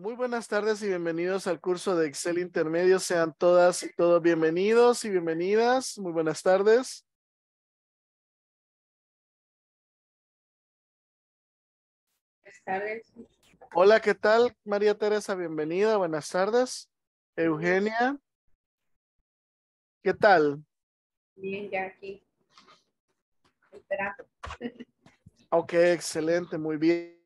Muy buenas tardes y bienvenidos al curso de Excel Intermedio. Sean todas y todos bienvenidos y bienvenidas. Muy buenas tardes. Buenas tardes. Hola, ¿qué tal? María Teresa, bienvenida. Buenas tardes. Eugenia. ¿Qué tal? Bien, ya aquí. Ok, excelente, muy bien.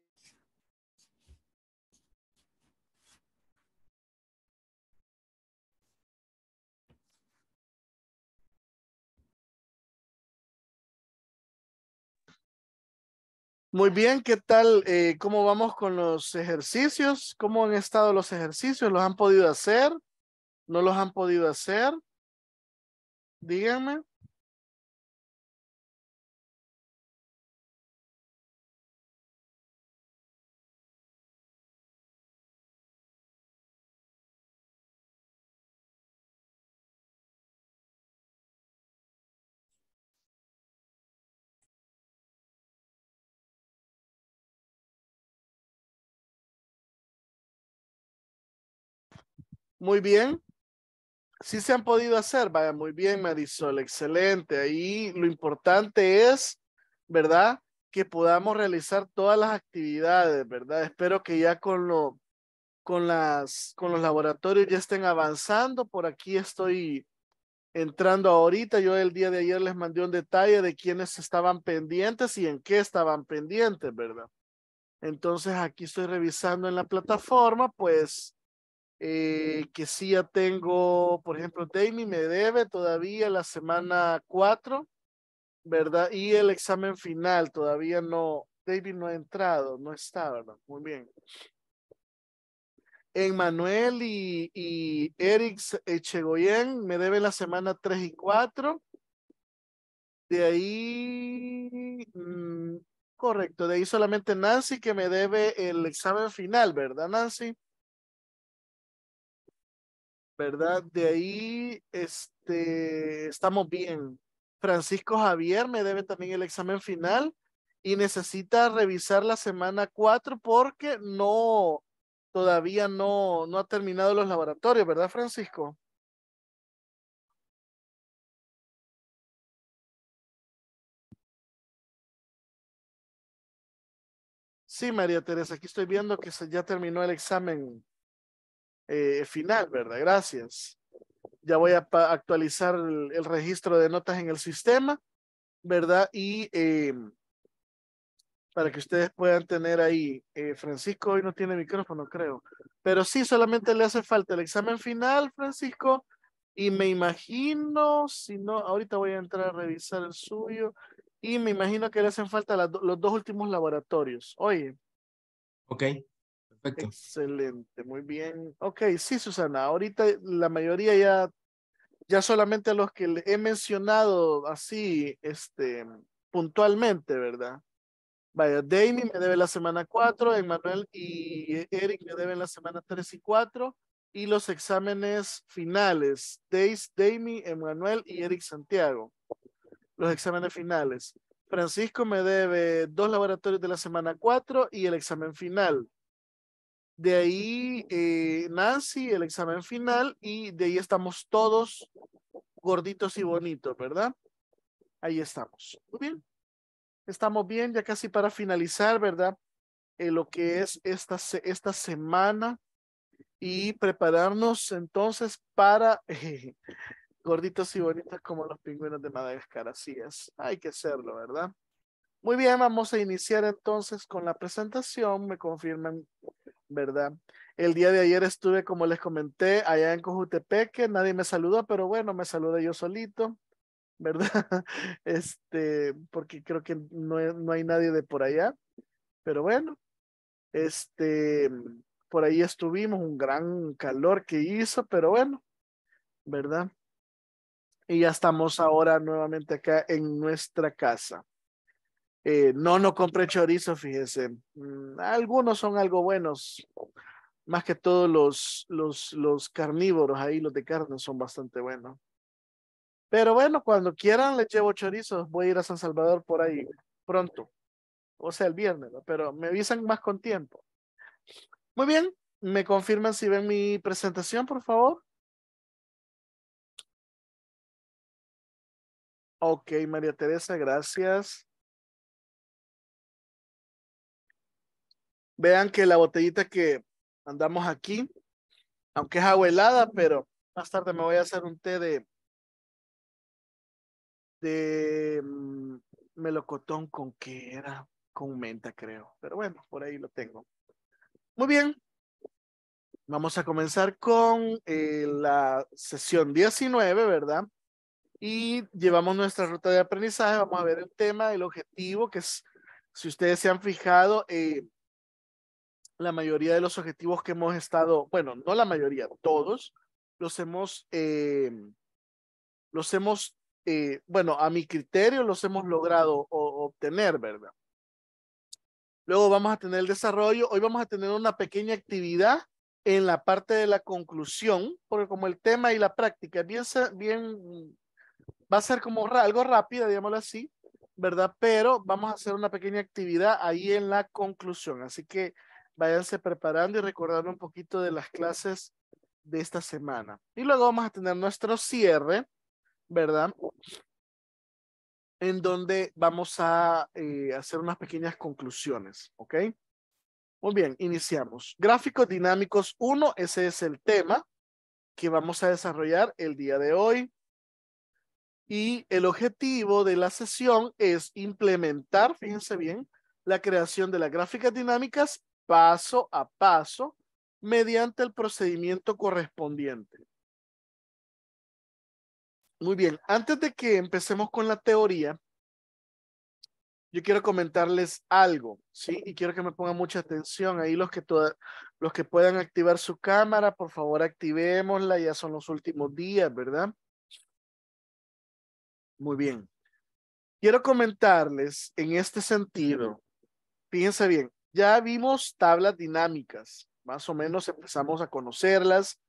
Muy bien, ¿qué tal? Eh, ¿Cómo vamos con los ejercicios? ¿Cómo han estado los ejercicios? ¿Los han podido hacer? ¿No los han podido hacer? Díganme. Muy bien. Sí se han podido hacer, vaya, muy bien, Marisol, excelente. Ahí lo importante es, ¿verdad? Que podamos realizar todas las actividades, ¿verdad? Espero que ya con, lo, con, las, con los laboratorios ya estén avanzando. Por aquí estoy entrando ahorita. Yo el día de ayer les mandé un detalle de quiénes estaban pendientes y en qué estaban pendientes, ¿verdad? Entonces aquí estoy revisando en la plataforma, pues eh, que sí ya tengo, por ejemplo, David me debe todavía la semana 4, ¿verdad? Y el examen final todavía no, David no ha entrado, no está, ¿verdad? Muy bien. Emmanuel y, y Eric Echegoyen eh, me debe la semana 3 y 4. De ahí, mm, correcto, de ahí solamente Nancy que me debe el examen final, ¿verdad, Nancy? ¿verdad? De ahí este, estamos bien. Francisco Javier me debe también el examen final y necesita revisar la semana 4 porque no, todavía no, no ha terminado los laboratorios, ¿verdad, Francisco? Sí, María Teresa, aquí estoy viendo que ya terminó el examen eh, final, ¿verdad? Gracias. Ya voy a actualizar el, registro de notas en el sistema, ¿verdad? Y eh, para que ustedes puedan tener ahí, eh, Francisco hoy no tiene micrófono, creo, pero sí, solamente le hace falta el examen final, Francisco, y me imagino, si no, ahorita voy a entrar a revisar el suyo, y me imagino que le hacen falta los dos últimos laboratorios. Oye. Ok. Excelente, muy bien. Ok, sí, Susana, ahorita la mayoría ya, ya solamente a los que le he mencionado así, este, puntualmente, ¿verdad? Vaya, Damien me debe la semana 4, Emanuel y Eric me deben la semana 3 y 4 y los exámenes finales. Days, Dami, Emanuel y Eric Santiago. Los exámenes finales. Francisco me debe dos laboratorios de la semana 4 y el examen final de ahí eh, Nancy, el examen final, y de ahí estamos todos gorditos y bonitos, ¿verdad? Ahí estamos. Muy bien. Estamos bien, ya casi para finalizar, ¿verdad? Eh, lo que es esta, esta semana y prepararnos entonces para gorditos y bonitos como los pingüinos de Madagascar. Así es, hay que hacerlo, ¿verdad? Muy bien, vamos a iniciar entonces con la presentación. Me confirman ¿verdad? El día de ayer estuve, como les comenté, allá en Cojutepeque, nadie me saludó, pero bueno, me saludé yo solito, ¿verdad? Este, porque creo que no, no hay nadie de por allá, pero bueno, este, por ahí estuvimos, un gran calor que hizo, pero bueno, ¿verdad? Y ya estamos ahora nuevamente acá en nuestra casa. Eh, no, no compré chorizo, fíjese. Mm, algunos son algo buenos. Más que todos los, los, los carnívoros ahí, los de carne, son bastante buenos. Pero bueno, cuando quieran les llevo chorizos. Voy a ir a San Salvador por ahí pronto. O sea, el viernes, pero me avisan más con tiempo. Muy bien, me confirman si ven mi presentación, por favor. Ok, María Teresa, gracias. Vean que la botellita que andamos aquí, aunque es agua helada, pero más tarde me voy a hacer un té de, de mm, melocotón con que era, con menta creo. Pero bueno, por ahí lo tengo. Muy bien. Vamos a comenzar con eh, la sesión 19, ¿verdad? Y llevamos nuestra ruta de aprendizaje. Vamos a ver el tema, el objetivo, que es, si ustedes se han fijado, eh, la mayoría de los objetivos que hemos estado, bueno, no la mayoría, todos, los hemos, eh, los hemos, eh, bueno, a mi criterio los hemos logrado o, obtener, ¿verdad? Luego vamos a tener el desarrollo, hoy vamos a tener una pequeña actividad en la parte de la conclusión, porque como el tema y la práctica bien, bien va a ser como algo rápida, digámoslo así, ¿verdad? Pero vamos a hacer una pequeña actividad ahí en la conclusión. Así que váyanse preparando y recordando un poquito de las clases de esta semana. Y luego vamos a tener nuestro cierre, ¿verdad? En donde vamos a eh, hacer unas pequeñas conclusiones, ¿ok? Muy bien, iniciamos. Gráficos dinámicos 1, ese es el tema que vamos a desarrollar el día de hoy. Y el objetivo de la sesión es implementar, fíjense bien, la creación de las gráficas dinámicas paso a paso mediante el procedimiento correspondiente. Muy bien, antes de que empecemos con la teoría, yo quiero comentarles algo, ¿sí? Y quiero que me pongan mucha atención. Ahí los que, los que puedan activar su cámara, por favor, activémosla. Ya son los últimos días, ¿verdad? Muy bien. Quiero comentarles en este sentido. Fíjense bien, ya vimos tablas dinámicas, más o menos empezamos a conocerlas,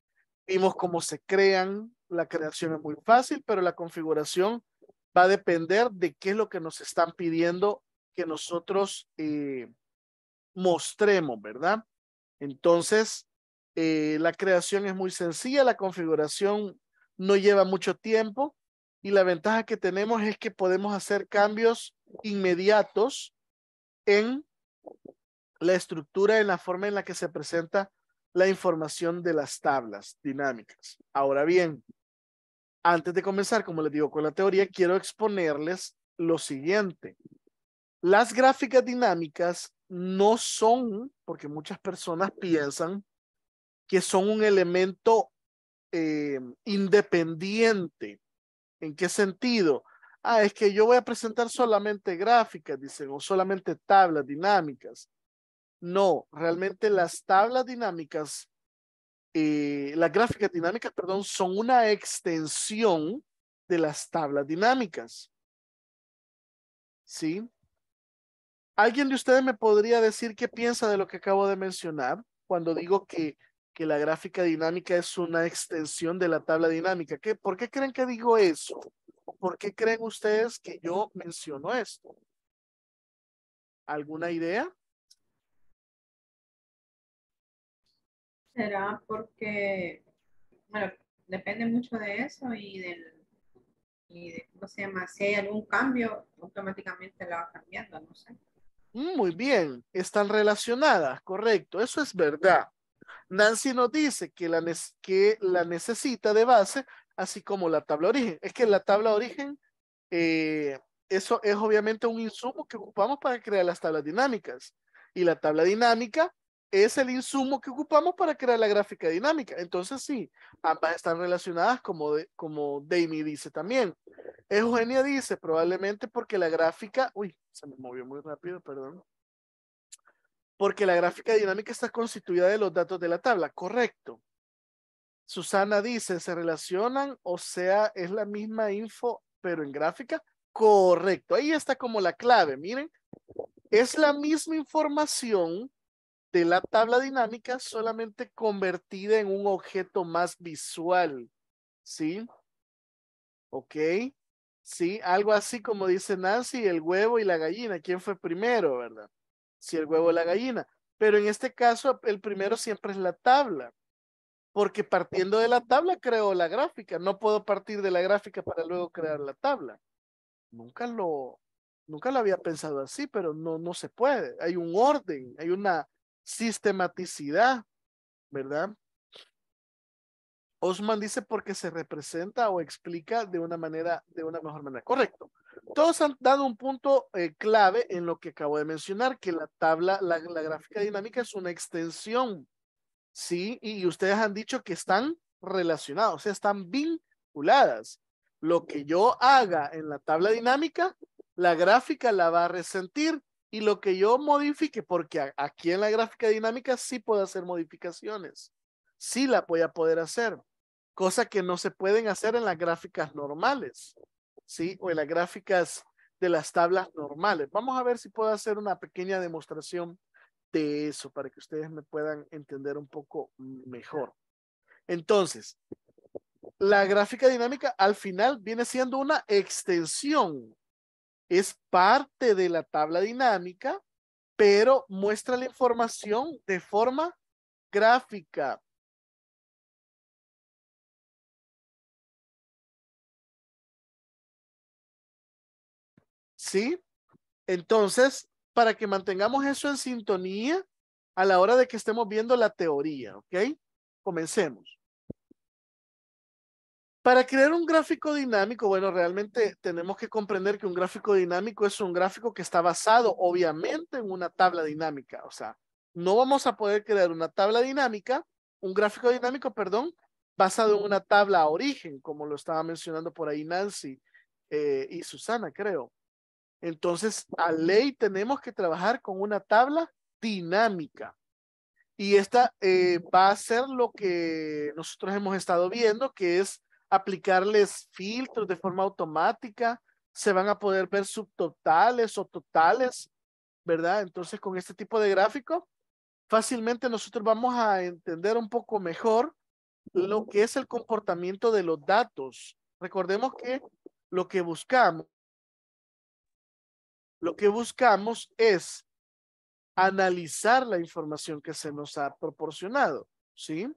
vimos cómo se crean, la creación es muy fácil, pero la configuración va a depender de qué es lo que nos están pidiendo que nosotros eh, mostremos, ¿verdad? Entonces, eh, la creación es muy sencilla, la configuración no lleva mucho tiempo y la ventaja que tenemos es que podemos hacer cambios inmediatos en la estructura y la forma en la que se presenta la información de las tablas dinámicas. Ahora bien, antes de comenzar, como les digo con la teoría, quiero exponerles lo siguiente. Las gráficas dinámicas no son, porque muchas personas piensan que son un elemento eh, independiente. ¿En qué sentido? Ah, es que yo voy a presentar solamente gráficas, dicen, o solamente tablas dinámicas. No, realmente las tablas dinámicas, la eh, las gráficas dinámicas, perdón, son una extensión de las tablas dinámicas. ¿Sí? ¿Alguien de ustedes me podría decir qué piensa de lo que acabo de mencionar cuando digo que, que la gráfica dinámica es una extensión de la tabla dinámica? ¿Qué, ¿Por qué creen que digo eso? ¿Por qué creen ustedes que yo menciono esto? ¿Alguna idea? será porque, bueno, depende mucho de eso y del, y de, ¿cómo se llama? Si hay algún cambio, automáticamente la va cambiando, no sé. Muy bien, están relacionadas, correcto, eso es verdad. Nancy nos dice que la, que la necesita de base, así como la tabla origen. Es que la tabla origen, eh, eso es obviamente un insumo que ocupamos para crear las tablas dinámicas. Y la tabla dinámica es el insumo que ocupamos para crear la gráfica dinámica. Entonces sí, ambas están relacionadas como, como Dami dice también. Eugenia dice, probablemente porque la gráfica, uy, se me movió muy rápido, perdón. Porque la gráfica dinámica está constituida de los datos de la tabla, correcto. Susana dice, ¿se relacionan? O sea, es la misma info, pero en gráfica. Correcto, ahí está como la clave, miren. Es la misma información, de la tabla dinámica solamente convertida en un objeto más visual. ¿Sí? ¿Ok? Sí, algo así como dice Nancy, el huevo y la gallina. ¿Quién fue primero, verdad? Si el huevo o la gallina. Pero en este caso, el primero siempre es la tabla. Porque partiendo de la tabla creo la gráfica. No puedo partir de la gráfica para luego crear la tabla. Nunca lo, nunca lo había pensado así, pero no, no se puede. Hay un orden, hay una sistematicidad, ¿verdad? Osman dice porque se representa o explica de una manera, de una mejor manera. Correcto. Todos han dado un punto eh, clave en lo que acabo de mencionar, que la tabla, la, gráfica dinámica es una extensión, ¿sí? Y, ustedes han dicho que están relacionados, sea, están vinculadas. Lo que yo haga en la tabla dinámica, la gráfica la va a resentir y lo que yo modifique, porque aquí en la gráfica dinámica sí puedo hacer modificaciones, sí la voy a poder hacer, cosa que no se pueden hacer en las gráficas normales, ¿sí? O en las gráficas de las tablas normales. Vamos a ver si puedo hacer una pequeña demostración de eso para que ustedes me puedan entender un poco mejor. Entonces, la gráfica dinámica al final viene siendo una extensión es parte de la tabla dinámica, pero muestra la información de forma gráfica. ¿Sí? Entonces, para que mantengamos eso en sintonía a la hora de que estemos viendo la teoría, ¿ok? Comencemos. Para crear un gráfico dinámico, bueno, realmente tenemos que comprender que un gráfico dinámico es un gráfico que está basado obviamente en una tabla dinámica. O sea, no vamos a poder crear una tabla dinámica, un gráfico dinámico, perdón, basado en una tabla origen, como lo estaba mencionando por ahí Nancy eh, y Susana, creo. Entonces, a ley tenemos que trabajar con una tabla dinámica. Y esta eh, va a ser lo que nosotros hemos estado viendo, que es aplicarles filtros de forma automática, se van a poder ver subtotales o totales, ¿verdad? Entonces, con este tipo de gráfico, fácilmente nosotros vamos a entender un poco mejor lo que es el comportamiento de los datos. Recordemos que lo que buscamos, lo que buscamos es analizar la información que se nos ha proporcionado, ¿sí?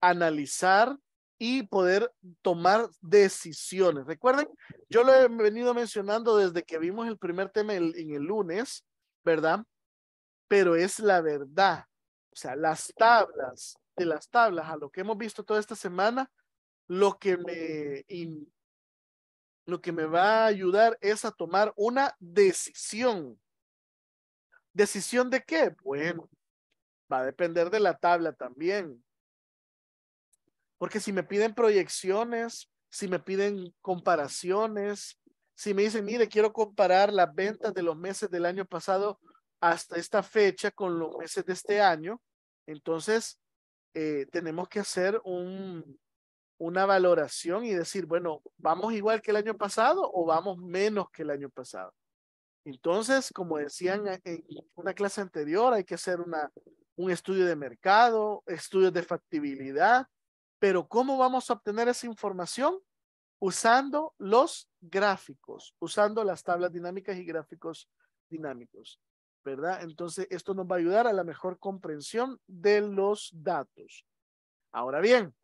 Analizar y poder tomar decisiones. Recuerden, yo lo he venido mencionando desde que vimos el primer tema en, el lunes, ¿verdad? Pero es la verdad. O sea, las tablas, de las tablas a lo que hemos visto toda esta semana, lo que me, lo que me va a ayudar es a tomar una decisión. ¿Decisión de qué? Bueno, va a depender de la tabla también. Porque si me piden proyecciones, si me piden comparaciones, si me dicen, mire, quiero comparar las ventas de los meses del año pasado hasta esta fecha con los meses de este año, entonces eh, tenemos que hacer una valoración y decir, bueno, ¿vamos igual que el año pasado o vamos menos que el año pasado? Entonces, como decían en una clase anterior, hay que hacer una, un estudio de mercado, estudios de factibilidad, pero ¿cómo vamos a obtener esa información? Usando los gráficos, usando las tablas dinámicas y gráficos dinámicos, ¿verdad? Entonces, esto nos va a ayudar a la mejor comprensión de los datos. Ahora bien,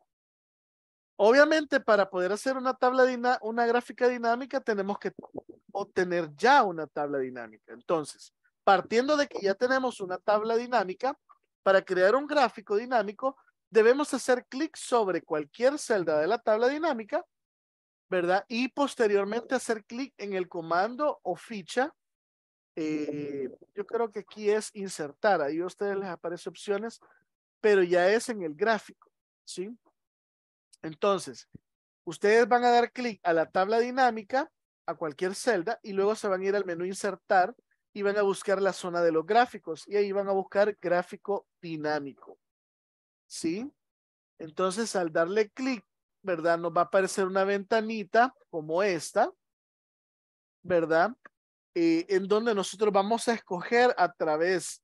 obviamente para poder hacer una tabla, una gráfica dinámica, tenemos que obtener ya una tabla dinámica. Entonces, partiendo de que ya tenemos una tabla dinámica, para crear un gráfico dinámico, debemos hacer clic sobre cualquier celda de la tabla dinámica, ¿verdad? Y posteriormente hacer clic en el comando o ficha. Eh, yo creo que aquí es insertar. Ahí a ustedes les aparece opciones, pero ya es en el gráfico, ¿sí? Entonces, ustedes van a dar clic a la tabla dinámica, a cualquier celda, y luego se van a ir al menú insertar y van a buscar la zona de los gráficos y ahí van a buscar gráfico dinámico. ¿sí? Entonces, al darle clic, ¿verdad? Nos va a aparecer una ventanita como esta, ¿verdad? Eh, en donde nosotros vamos a escoger a través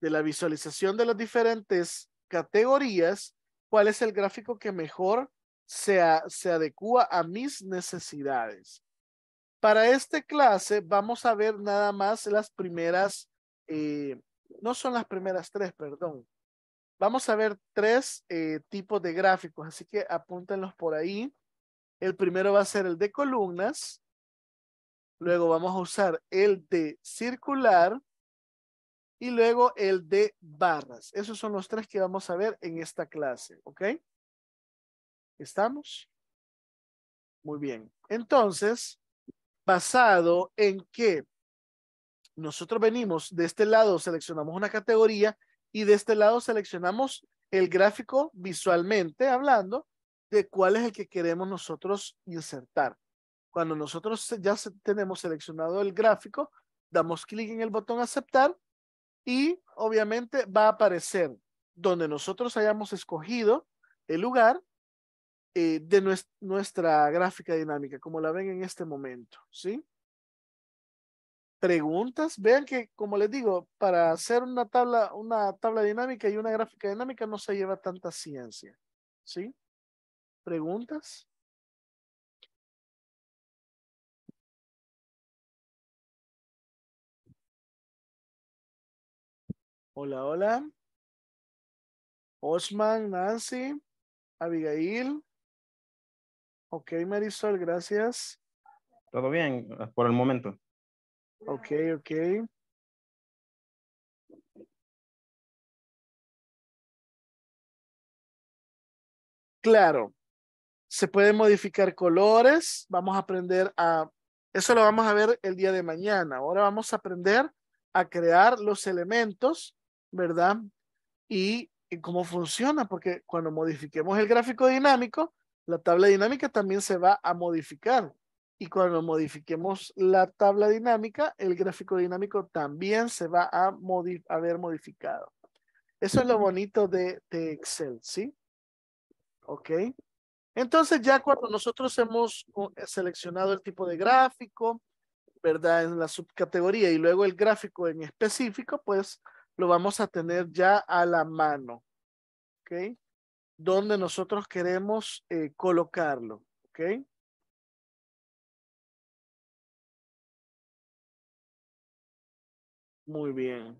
de la visualización de las diferentes categorías cuál es el gráfico que mejor se, adecua a mis necesidades. Para esta clase vamos a ver nada más las primeras, eh, no son las primeras tres, perdón, Vamos a ver tres eh, tipos de gráficos, así que apúntenlos por ahí. El primero va a ser el de columnas. Luego vamos a usar el de circular. Y luego el de barras. Esos son los tres que vamos a ver en esta clase, ¿ok? ¿Estamos? Muy bien. Entonces, basado en que nosotros venimos de este lado, seleccionamos una categoría y de este lado seleccionamos el gráfico visualmente hablando de cuál es el que queremos nosotros insertar. Cuando nosotros ya tenemos seleccionado el gráfico, damos clic en el botón aceptar y obviamente va a aparecer donde nosotros hayamos escogido el lugar eh, de nuestra, nuestra gráfica dinámica, como la ven en este momento, ¿sí? preguntas. Vean que, como les digo, para hacer una tabla, una tabla dinámica y una gráfica dinámica no se lleva tanta ciencia. ¿Sí? ¿Preguntas? Hola, hola. Osman, Nancy, Abigail. Ok, Marisol, gracias. Todo bien por el momento. Ok, ok. Claro, se pueden modificar colores. Vamos a aprender a, eso lo vamos a ver el día de mañana. Ahora vamos a aprender a crear los elementos, ¿verdad? Y, y cómo funciona, porque cuando modifiquemos el gráfico dinámico, la tabla dinámica también se va a modificar y cuando modifiquemos la tabla dinámica, el gráfico dinámico también se va a haber modificado. Eso es lo bonito de, Excel, ¿sí? Ok. Entonces ya cuando nosotros hemos uh, seleccionado el tipo de gráfico, ¿verdad? En la subcategoría y luego el gráfico en específico, pues lo vamos a tener ya a la mano. ¿Ok? Donde nosotros queremos eh, colocarlo. ¿Ok? Muy bien.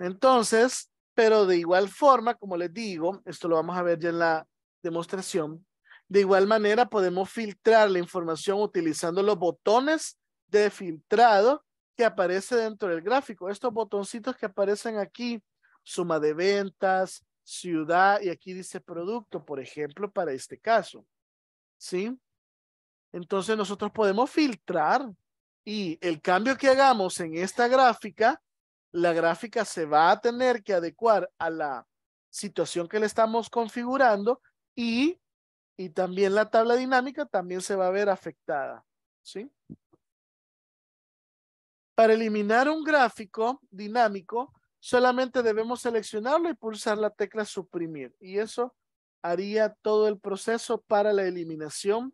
Entonces, pero de igual forma, como les digo, esto lo vamos a ver ya en la demostración, de igual manera podemos filtrar la información utilizando los botones de filtrado que aparece dentro del gráfico. Estos botoncitos que aparecen aquí, suma de ventas, ciudad, y aquí dice producto, por ejemplo, para este caso. ¿Sí? Entonces nosotros podemos filtrar y el cambio que hagamos en esta gráfica, la gráfica se va a tener que adecuar a la situación que le estamos configurando y, también la tabla dinámica también se va a ver afectada. ¿sí? Para eliminar un gráfico dinámico, solamente debemos seleccionarlo y pulsar la tecla suprimir. Y eso haría todo el proceso para la eliminación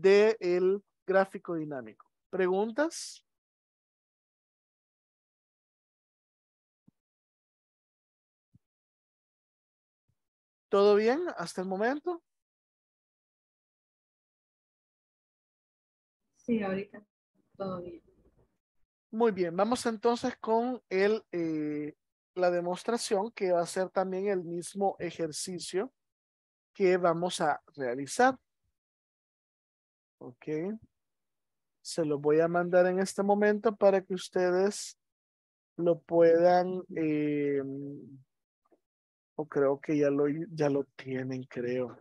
del gráfico dinámico. ¿Preguntas? ¿Todo bien hasta el momento? Sí, ahorita todo bien. Muy bien, vamos entonces con el, eh, la demostración que va a ser también el mismo ejercicio que vamos a realizar. Ok. Se lo voy a mandar en este momento para que ustedes lo puedan. Eh, o oh, creo que ya lo, ya lo tienen, creo.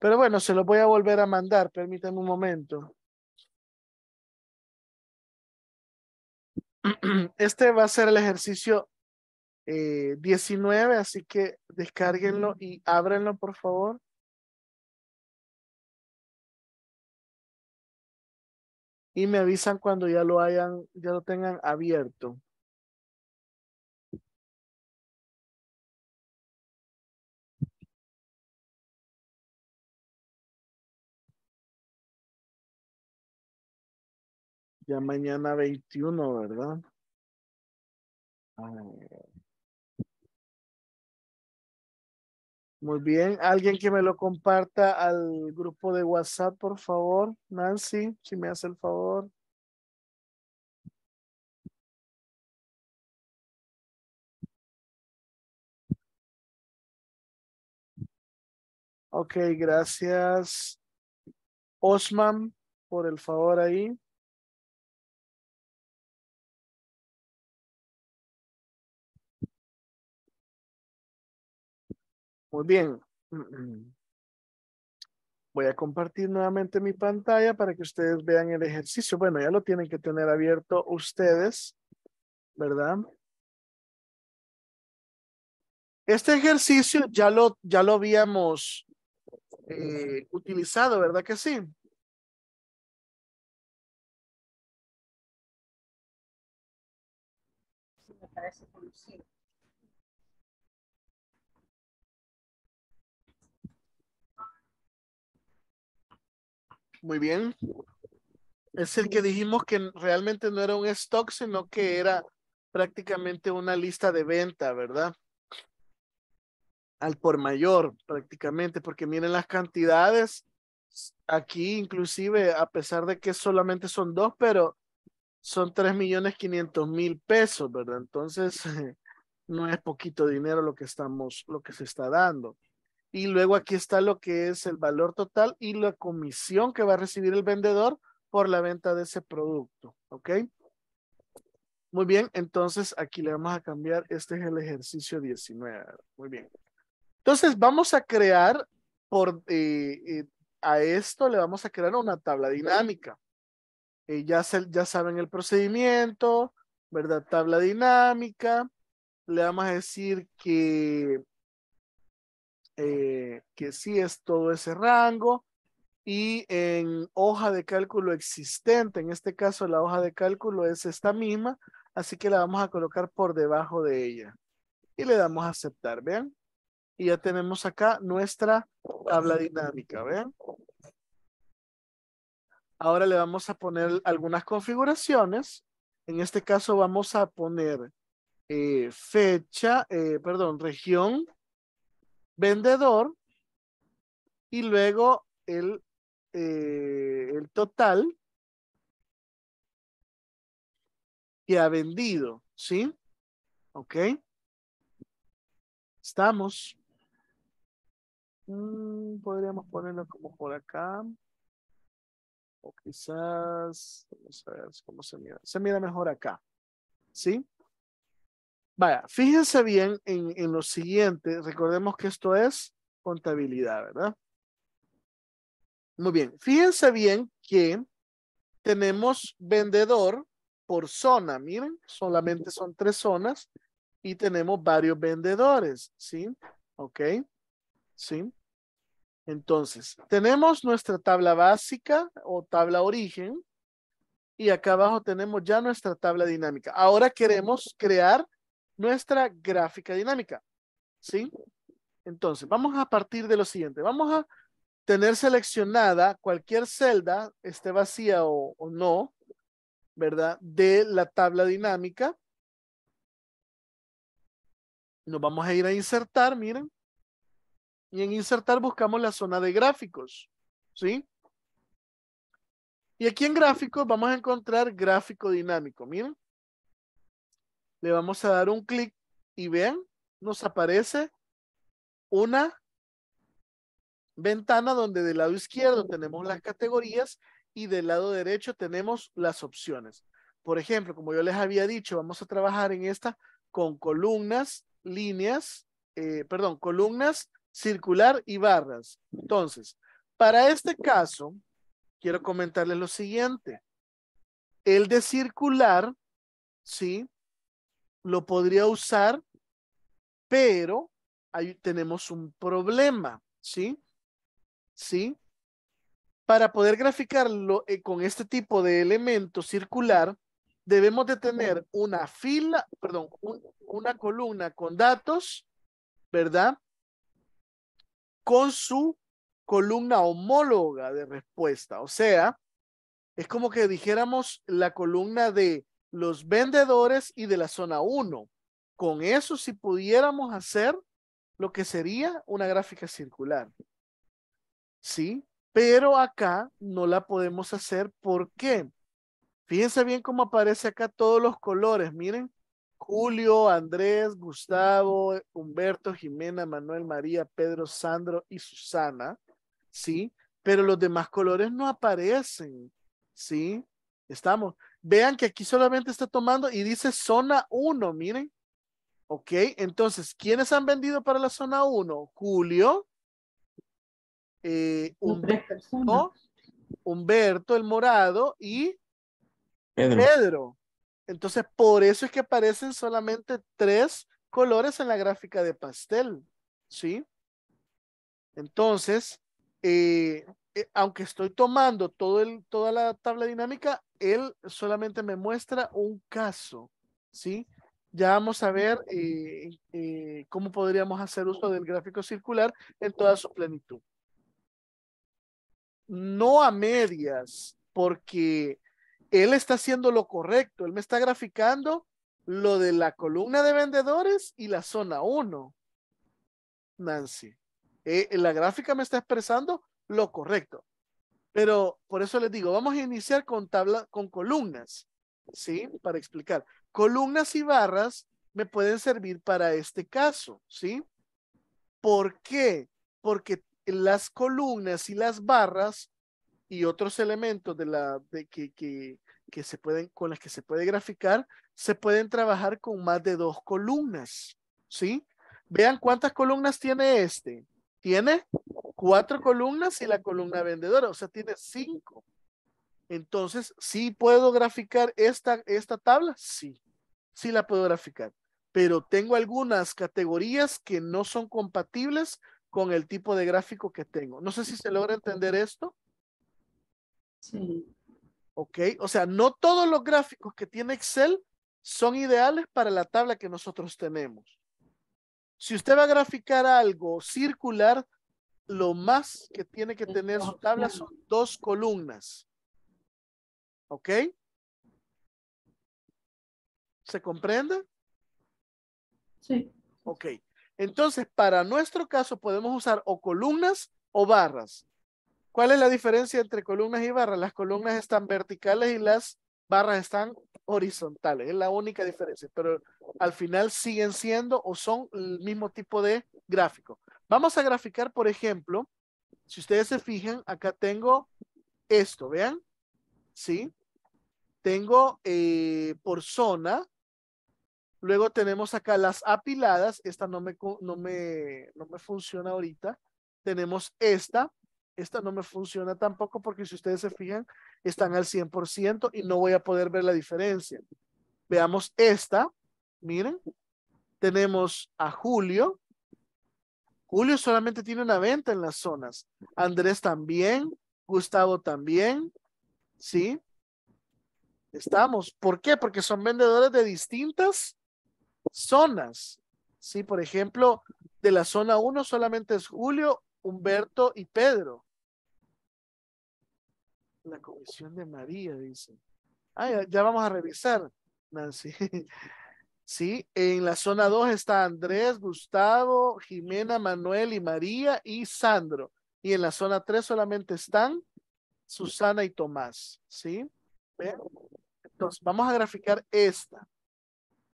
Pero bueno, se lo voy a volver a mandar. Permítanme un momento. Este va a ser el ejercicio 19, eh, así que descárguenlo y ábrenlo, por favor. y me avisan cuando ya lo hayan, ya lo tengan abierto. Ya mañana veintiuno, ¿verdad? Ah, Muy bien. Alguien que me lo comparta al grupo de WhatsApp, por favor. Nancy, si me hace el favor. Ok, gracias. Osman, por el favor ahí. Muy bien. Voy a compartir nuevamente mi pantalla para que ustedes vean el ejercicio. Bueno, ya lo tienen que tener abierto ustedes, ¿verdad? Este ejercicio ya lo, ya lo habíamos eh, utilizado, ¿verdad que sí? sí me parece Muy bien. Es el que dijimos que realmente no era un stock, sino que era prácticamente una lista de venta, ¿verdad? Al por mayor, prácticamente, porque miren las cantidades. Aquí, inclusive, a pesar de que solamente son dos, pero son tres millones quinientos mil pesos, ¿verdad? Entonces, no es poquito dinero lo que estamos, lo que se está dando. Y luego aquí está lo que es el valor total y la comisión que va a recibir el vendedor por la venta de ese producto. ¿Ok? Muy bien, entonces aquí le vamos a cambiar. Este es el ejercicio 19. Muy bien. Entonces vamos a crear por eh, eh, a esto le vamos a crear una tabla dinámica. Eh, ya, ya saben el procedimiento, ¿verdad? Tabla dinámica. Le vamos a decir que eh, que sí es todo ese rango. Y en hoja de cálculo existente, en este caso la hoja de cálculo es esta misma, así que la vamos a colocar por debajo de ella. Y le damos a aceptar, ¿ven? Y ya tenemos acá nuestra tabla dinámica, ¿ven? Ahora le vamos a poner algunas configuraciones. En este caso vamos a poner eh, fecha, eh, perdón, región, vendedor y luego el, eh, el total que ha vendido, ¿sí? ¿Ok? Estamos. Mm, podríamos ponerlo como por acá. O quizás, vamos a ver cómo se mira. Se mira mejor acá. ¿Sí? Vaya, fíjense bien en, en lo siguiente. Recordemos que esto es contabilidad, ¿verdad? Muy bien, fíjense bien que tenemos vendedor por zona, miren, solamente son tres zonas y tenemos varios vendedores, ¿sí? ¿Ok? ¿Sí? Entonces, tenemos nuestra tabla básica o tabla origen y acá abajo tenemos ya nuestra tabla dinámica. Ahora queremos crear nuestra gráfica dinámica. ¿Sí? Entonces, vamos a partir de lo siguiente. Vamos a tener seleccionada cualquier celda, esté vacía o, no, ¿verdad? De la tabla dinámica. Nos vamos a ir a insertar, miren. Y en insertar buscamos la zona de gráficos. ¿Sí? Y aquí en gráficos vamos a encontrar gráfico dinámico, miren le vamos a dar un clic y vean, nos aparece una ventana donde del lado izquierdo tenemos las categorías y del lado derecho tenemos las opciones. Por ejemplo, como yo les había dicho, vamos a trabajar en esta con columnas, líneas, eh, perdón, columnas, circular y barras. Entonces, para este caso, quiero comentarles lo siguiente. El de circular, ¿sí? lo podría usar, pero ahí tenemos un problema, ¿sí? ¿Sí? Para poder graficarlo eh, con este tipo de elemento circular, debemos de tener una fila, perdón, una columna con datos, ¿verdad? Con su columna homóloga de respuesta. O sea, es como que dijéramos la columna de los vendedores y de la zona 1. Con eso, si pudiéramos hacer lo que sería una gráfica circular. ¿Sí? Pero acá no la podemos hacer. ¿Por qué? Fíjense bien cómo aparece acá todos los colores. Miren, Julio, Andrés, Gustavo, Humberto, Jimena, Manuel, María, Pedro, Sandro y Susana. ¿Sí? Pero los demás colores no aparecen. ¿Sí? Estamos. Vean que aquí solamente está tomando y dice zona 1, miren. Ok, entonces, ¿quiénes han vendido para la zona 1? Julio, eh, Humberto, el morado y Pedro. Entonces, por eso es que aparecen solamente tres colores en la gráfica de pastel. ¿Sí? Entonces, eh, eh, aunque estoy tomando todo el, toda la tabla dinámica, él solamente me muestra un caso, ¿sí? Ya vamos a ver eh, eh, cómo podríamos hacer uso del gráfico circular en toda su plenitud. No a medias, porque él está haciendo lo correcto. Él me está graficando lo de la columna de vendedores y la zona 1. Nancy, eh, la gráfica me está expresando lo correcto. Pero por eso les digo, vamos a iniciar con, tabla, con columnas, ¿sí? Para explicar. Columnas y barras me pueden servir para este caso, ¿sí? ¿Por qué? Porque las columnas y las barras y otros elementos de la, de que, que, que se pueden, con las que se puede graficar, se pueden trabajar con más de dos columnas, ¿sí? Vean cuántas columnas tiene este. Tiene cuatro columnas y la columna vendedora, o sea, tiene cinco. Entonces, ¿sí puedo graficar esta, esta tabla? Sí, sí la puedo graficar, pero tengo algunas categorías que no son compatibles con el tipo de gráfico que tengo. No sé si se logra entender esto. Sí. Ok, o sea, no todos los gráficos que tiene Excel son ideales para la tabla que nosotros tenemos. Si usted va a graficar algo circular, lo más que tiene que tener su tabla son dos columnas. ¿Ok? ¿Se comprende? Sí. Ok. Entonces, para nuestro caso podemos usar o columnas o barras. ¿Cuál es la diferencia entre columnas y barras? Las columnas están verticales y las barras están horizontales, es la única diferencia, pero al final siguen siendo o son el mismo tipo de gráfico. Vamos a graficar, por ejemplo, si ustedes se fijan, acá tengo esto, vean, ¿sí? Tengo eh, por zona, luego tenemos acá las apiladas, esta no me, no me, no me funciona ahorita, tenemos esta, esta no me funciona tampoco porque si ustedes se fijan, están al 100% y no voy a poder ver la diferencia. Veamos esta, miren, tenemos a Julio. Julio solamente tiene una venta en las zonas. Andrés también, Gustavo también, ¿sí? Estamos. ¿Por qué? Porque son vendedores de distintas zonas. Sí, por ejemplo, de la zona 1 solamente es Julio, Humberto y Pedro la comisión de María, dice. Ah, ya, vamos a revisar, Nancy. Sí, en la zona 2 está Andrés, Gustavo, Jimena, Manuel y María y Sandro. Y en la zona 3 solamente están Susana y Tomás. ¿Sí? Entonces, vamos a graficar esta.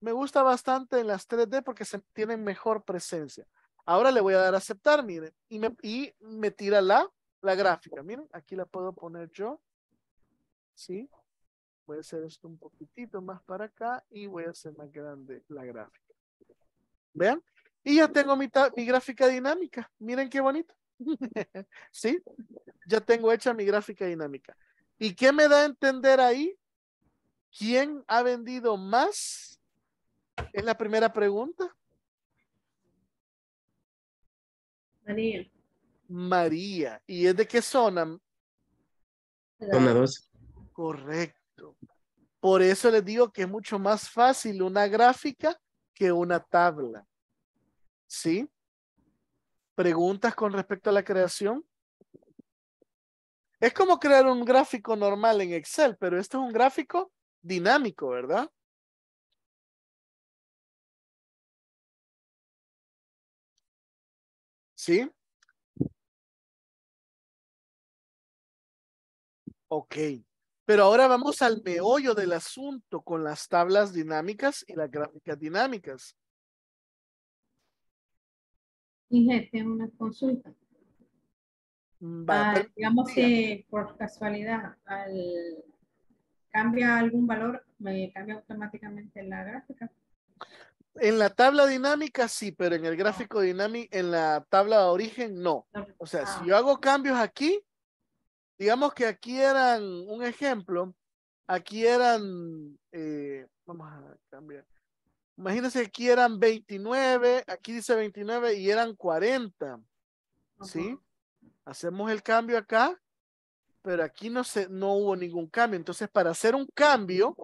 Me gusta bastante en las 3D porque se tienen mejor presencia. Ahora le voy a dar a aceptar, miren, y me, y me tira la la gráfica. Miren, aquí la puedo poner yo. ¿Sí? Voy a hacer esto un poquitito más para acá y voy a hacer más grande la gráfica. ¿Vean? Y ya tengo mi, mi gráfica dinámica. Miren qué bonito. ¿Sí? Ya tengo hecha mi gráfica dinámica. ¿Y qué me da a entender ahí? ¿Quién ha vendido más? Es la primera pregunta. Daniel María. ¿Y es de qué zona? Zona Correcto. Por eso les digo que es mucho más fácil una gráfica que una tabla. ¿Sí? ¿Preguntas con respecto a la creación? Es como crear un gráfico normal en Excel, pero esto es un gráfico dinámico, ¿verdad? ¿Sí? Ok, pero ahora vamos al meollo del asunto con las tablas dinámicas y las gráficas dinámicas. dije una consulta. Mm, ah, digamos que por casualidad al, cambia algún valor, me cambia automáticamente la gráfica. En la tabla dinámica sí, pero en el gráfico dinámico, en la tabla de origen no. O sea, si ah. yo hago cambios aquí, digamos que aquí eran un ejemplo, aquí eran, eh, vamos a cambiar, imagínense aquí eran 29, aquí dice 29 y eran 40, ¿sí? Hacemos el cambio acá, pero aquí no, se, no hubo ningún cambio. Entonces, para hacer un cambio,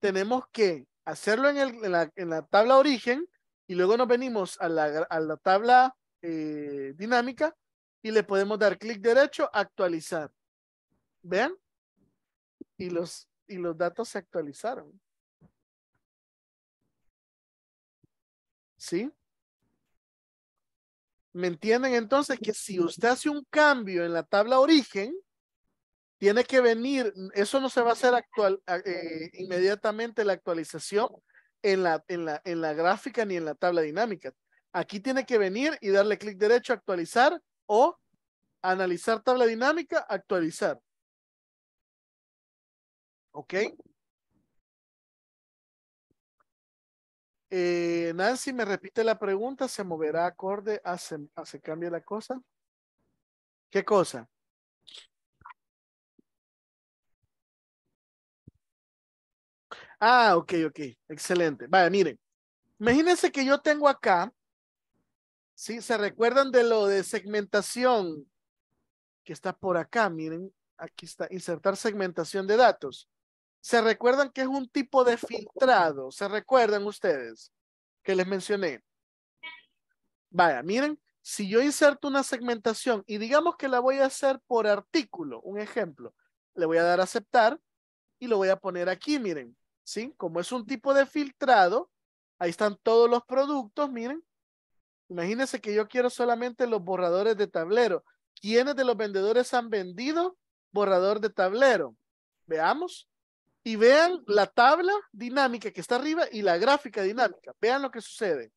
tenemos que hacerlo en, en, la, tabla origen y luego nos venimos a la, a la tabla eh, dinámica y le podemos dar clic derecho, actualizar. Vean. Y los, y los datos se actualizaron. ¿Sí? ¿Me entienden entonces que si usted hace un cambio en la tabla origen, tiene que venir, eso no se va a hacer actual, eh, inmediatamente la actualización en la, en, la, en la gráfica ni en la tabla dinámica. Aquí tiene que venir y darle clic derecho a actualizar o analizar tabla dinámica, actualizar. ¿Ok? Eh, Nancy, me repite la pregunta, ¿se moverá acorde ¿Hace, se, cambia la cosa? ¿Qué cosa? Ah, ok, ok, excelente. Vaya, miren, imagínense que yo tengo acá, ¿sí? ¿Se recuerdan de lo de segmentación que está por acá? Miren, aquí está, insertar segmentación de datos. ¿Se recuerdan que es un tipo de filtrado? ¿Se recuerdan ustedes que les mencioné? Vaya, miren, si yo inserto una segmentación y digamos que la voy a hacer por artículo, un ejemplo, le voy a dar a aceptar y lo voy a poner aquí, miren, ¿sí? Como es un tipo de filtrado, ahí están todos los productos, miren. Imagínense que yo quiero solamente los borradores de tablero. ¿Quiénes de los vendedores han vendido borrador de tablero? Veamos y vean la tabla dinámica que está arriba y la gráfica dinámica. Vean lo que sucede.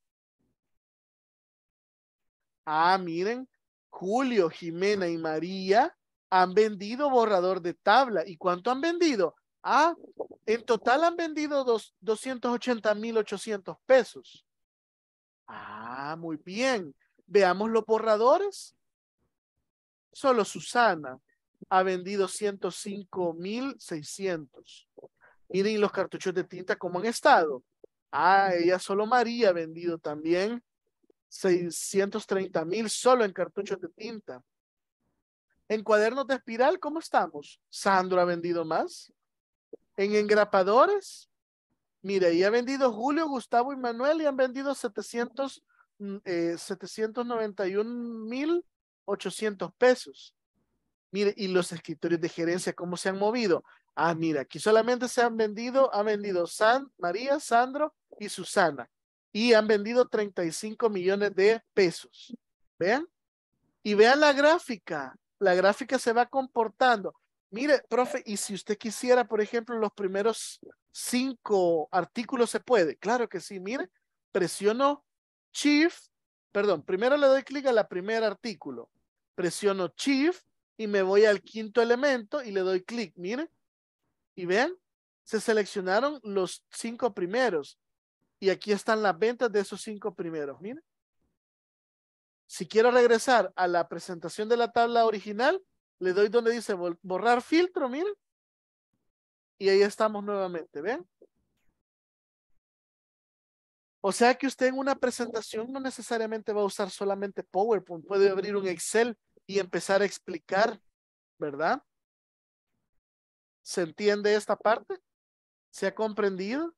Ah, miren, Julio, Jimena y María han vendido borrador de tabla. ¿Y cuánto han vendido? Ah, en total han vendido dos, 280,800 pesos. Ah, muy bien. Veamos los borradores. Solo Susana ha vendido 105,600. Miren los cartuchos de tinta cómo han estado. Ah, ella solo María ha vendido también mil solo en cartuchos de tinta. En cuadernos de espiral, ¿cómo estamos? Sandro ha vendido más. En engrapadores, mire, y ha vendido Julio, Gustavo y Manuel y han vendido mm, eh, noventa y 791 mil ochocientos pesos. Mire, y los escritorios de gerencia, ¿cómo se han movido? Ah, mira, aquí solamente se han vendido, ha vendido San, María, Sandro y Susana. Y han vendido 35 millones de pesos. Vean. Y vean la gráfica. La gráfica se va comportando. Mire, profe, y si usted quisiera, por ejemplo, los primeros cinco artículos, ¿se puede? Claro que sí. Mire, presiono Shift. Perdón, primero le doy clic a la primer artículo. Presiono Shift y me voy al quinto elemento y le doy clic, miren. Y vean, se seleccionaron los cinco primeros. Y aquí están las ventas de esos cinco primeros, miren. Si quiero regresar a la presentación de la tabla original, le doy donde dice borrar filtro, miren. Y ahí estamos nuevamente, ¿ven? O sea que usted en una presentación no necesariamente va a usar solamente PowerPoint, puede abrir un Excel y empezar a explicar, ¿verdad? ¿Se entiende esta parte? ¿Se ha comprendido?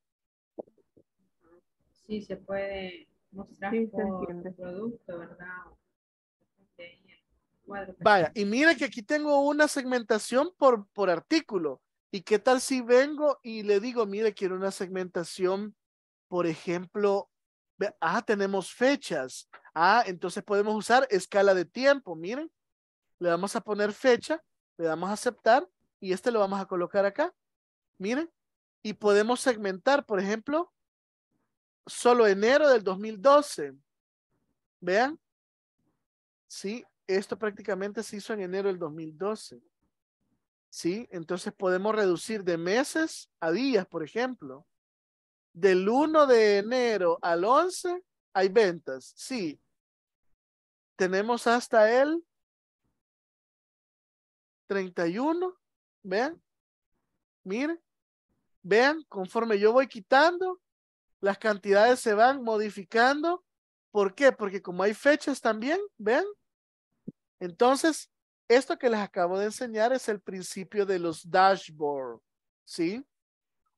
Sí, se puede mostrar por el producto, ¿verdad? Vaya, y mire que aquí tengo una segmentación por, por artículo. ¿Y qué tal si vengo y le digo, mire, quiero una segmentación, por ejemplo, ah, tenemos fechas. Ah, entonces podemos usar escala de tiempo, miren le vamos a poner fecha, le damos a aceptar y este lo vamos a colocar acá. Miren, y podemos segmentar, por ejemplo, solo enero del 2012. Vean, sí, esto prácticamente se hizo en enero del 2012. Sí, entonces podemos reducir de meses a días, por ejemplo. Del 1 de enero al 11 hay ventas. Sí, tenemos hasta el 31, vean, miren, vean, conforme yo voy quitando, las cantidades se van modificando. ¿Por qué? Porque como hay fechas también, ven. Entonces, esto que les acabo de enseñar es el principio de los dashboard, ¿sí?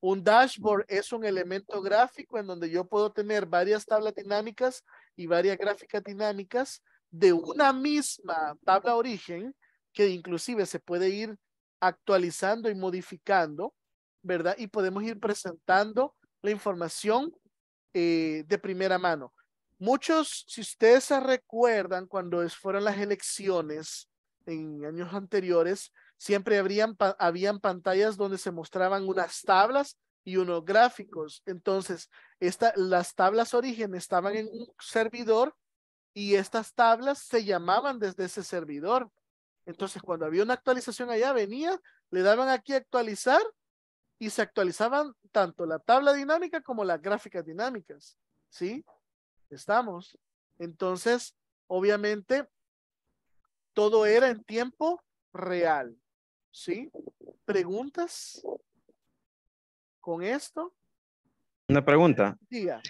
Un dashboard es un elemento gráfico en donde yo puedo tener varias tablas dinámicas y varias gráficas dinámicas de una misma tabla origen que inclusive se puede ir actualizando y modificando, ¿verdad? Y podemos ir presentando la información eh, de primera mano. Muchos, si ustedes se recuerdan, cuando fueron las elecciones en años anteriores, siempre habrían, habían pantallas donde se mostraban unas tablas y unos gráficos. Entonces, las tablas origen estaban en un servidor y estas tablas se llamaban desde ese servidor. Entonces, cuando había una actualización allá, venía, le daban aquí actualizar y se actualizaban tanto la tabla dinámica como las gráficas dinámicas. ¿Sí? Estamos. Entonces, obviamente, todo era en tiempo real. ¿Sí? ¿Preguntas con esto? Una pregunta. Diga.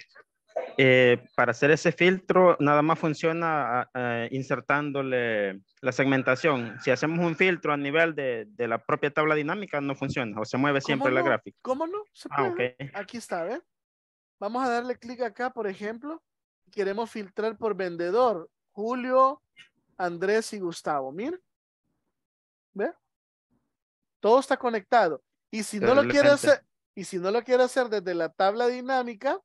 Eh, para hacer ese filtro, nada más funciona ah, ah, insertándole la segmentación. Si hacemos un filtro a nivel de, la propia tabla dinámica, no funciona o se mueve siempre la gráfica. ¿Cómo no? Ah, Aquí está, ¿ves? Vamos a darle clic acá, por ejemplo. Queremos filtrar por vendedor. Julio, Andrés y Gustavo. Mira, ¿Ve? Todo está conectado. Y si no lo quiere y si no lo quiero hacer desde la tabla dinámica,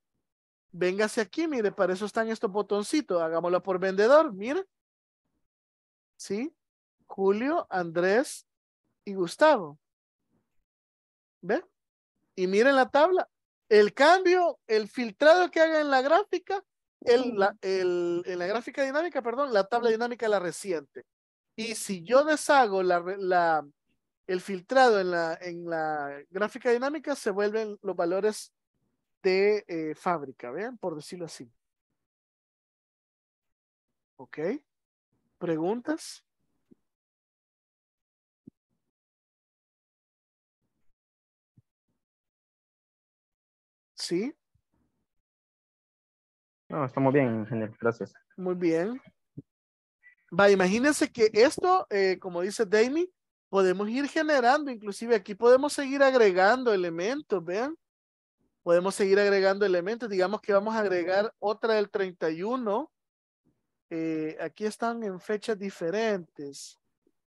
Véngase aquí, mire, para eso están estos botoncitos. Hagámoslo por vendedor, mire. ¿Sí? Julio, Andrés y Gustavo. ¿Ve? Y miren la tabla. El cambio, el filtrado que haga en la gráfica, la, en la gráfica dinámica, perdón, la tabla dinámica la reciente. Y si yo deshago la, el filtrado en la, en la gráfica dinámica, se vuelven los valores de eh, fábrica, ¿vean? Por decirlo así. ¿Ok? ¿Preguntas? ¿Sí? No, estamos bien, ingeniero. Gracias. Muy bien. Va, imagínense que esto, eh, como dice Dami, podemos ir generando, inclusive aquí podemos seguir agregando elementos, vean. Podemos seguir agregando elementos. Digamos que vamos a agregar otra del 31. Eh, aquí están en fechas diferentes.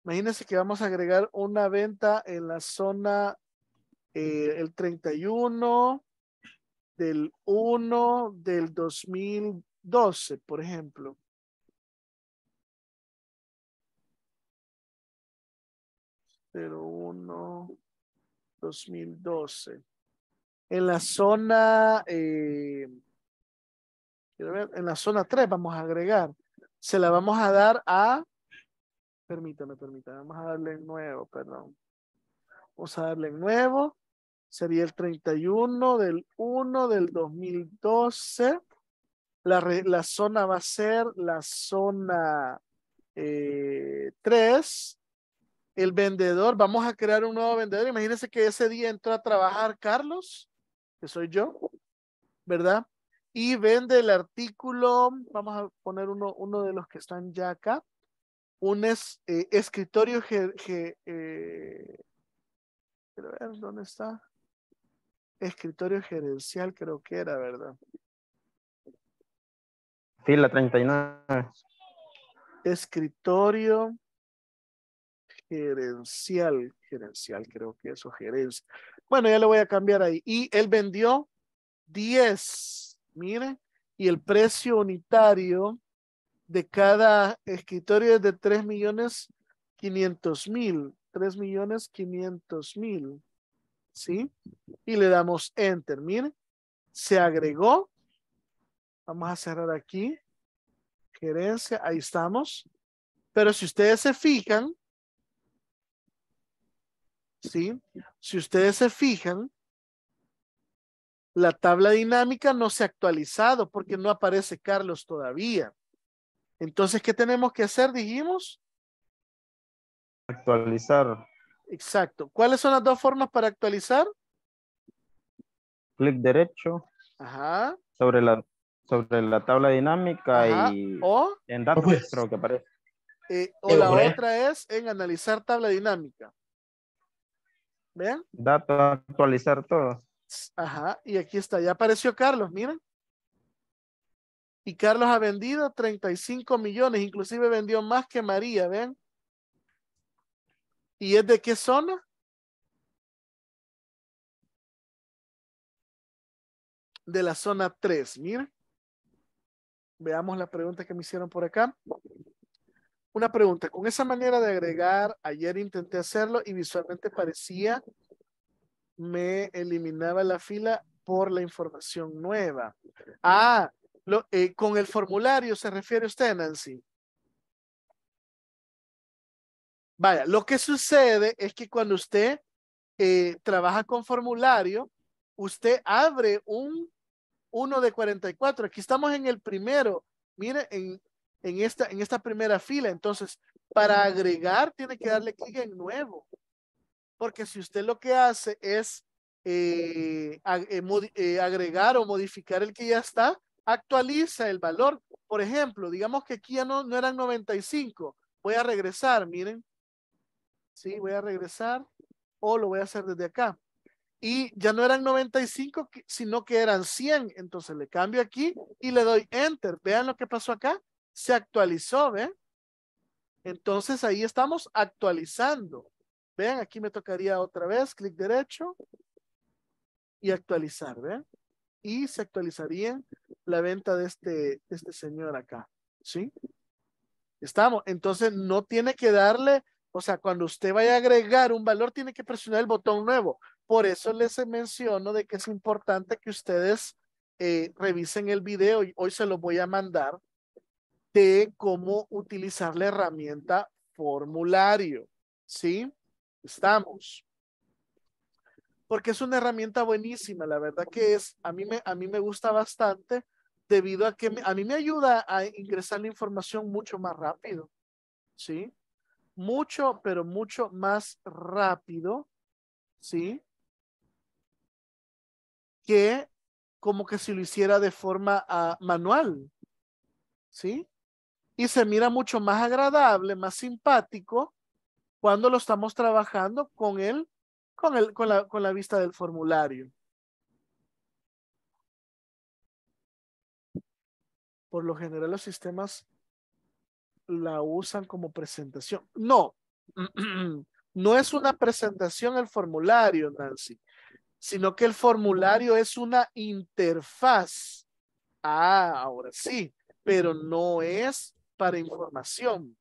Imagínense que vamos a agregar una venta en la zona eh, el 31 del 1 del 2012, por ejemplo. Pero 1 2012 en la zona, eh, en la zona 3 vamos a agregar, se la vamos a dar a, permítame, permítame, vamos a darle en nuevo, perdón. Vamos a darle en nuevo, sería el 31 del 1 del 2012. La, la zona va a ser la zona 3. Eh, el vendedor, vamos a crear un nuevo vendedor. Imagínense que ese día entró a trabajar Carlos soy yo, ¿verdad? Y vende el artículo, vamos a poner uno, uno de los que están ya acá, un eh, escritorio eh, ver dónde está. Escritorio gerencial creo que era, ¿verdad? Sí, la 39. Escritorio gerencial, gerencial creo que eso, gerencia. Bueno, ya le voy a cambiar ahí. Y él vendió 10, mire, y el precio unitario de cada escritorio es de 3.500.000. millones mil, millones mil, ¿sí? Y le damos enter, mire, se agregó, vamos a cerrar aquí, gerencia, ahí estamos, pero si ustedes se fijan, ¿sí? Si ustedes se fijan, la tabla dinámica no se ha actualizado porque no aparece Carlos todavía. Entonces, ¿qué tenemos que hacer, dijimos? Actualizar. Exacto. ¿Cuáles son las dos formas para actualizar? Clic derecho. Ajá. Sobre la, sobre la tabla dinámica y en datos, pues. que aparece. Eh, o la otra es en analizar tabla dinámica. ¿Vean? Dato, actualizar todo. Ajá, y aquí está, ya apareció Carlos, miren. Y Carlos ha vendido 35 millones, inclusive vendió más que María, ¿ven? ¿Y es de qué zona? De la zona 3, miren. Veamos la pregunta que me hicieron por acá. Una pregunta, con esa manera de agregar, ayer intenté hacerlo y visualmente parecía me eliminaba la fila por la información nueva. Ah, eh, con el formulario se refiere usted, Nancy. Vaya, lo que sucede es que cuando usted eh, trabaja con formulario, usted abre un uno de 44. Aquí estamos en el primero. Mire, en, en esta, en esta primera fila. Entonces, para agregar, tiene que darle clic en nuevo. Porque si usted lo que hace es eh, eh, eh, agregar o modificar el que ya está, actualiza el valor. Por ejemplo, digamos que aquí ya no, no eran 95. Voy a regresar, miren. Sí, voy a regresar o lo voy a hacer desde acá. Y ya no eran 95, sino que eran 100. Entonces le cambio aquí y le doy enter. Vean lo que pasó acá se actualizó, ¿Ve? Entonces ahí estamos actualizando. Vean, aquí me tocaría otra vez, clic derecho y actualizar, ¿Ve? Y se actualizaría la venta de este, este señor acá, ¿sí? Estamos, entonces no tiene que darle, o sea, cuando usted vaya a agregar un valor, tiene que presionar el botón nuevo. Por eso les menciono de que es importante que ustedes eh, revisen el video y hoy se lo voy a mandar de cómo utilizar la herramienta formulario. ¿Sí? Estamos. Porque es una herramienta buenísima, la verdad que es, a mí me, a mí me gusta bastante debido a que a mí me ayuda a ingresar la información mucho más rápido. ¿Sí? Mucho, pero mucho más rápido. ¿Sí? Que como que si lo hiciera de forma ah, manual. ¿Sí? y se mira mucho más agradable, más simpático cuando lo estamos trabajando con él, con, con, la, con la vista del formulario. Por lo general los sistemas la usan como presentación. No, no es una presentación el formulario, Nancy, sino que el formulario es una interfaz. Ah, ahora sí, pero no es para información.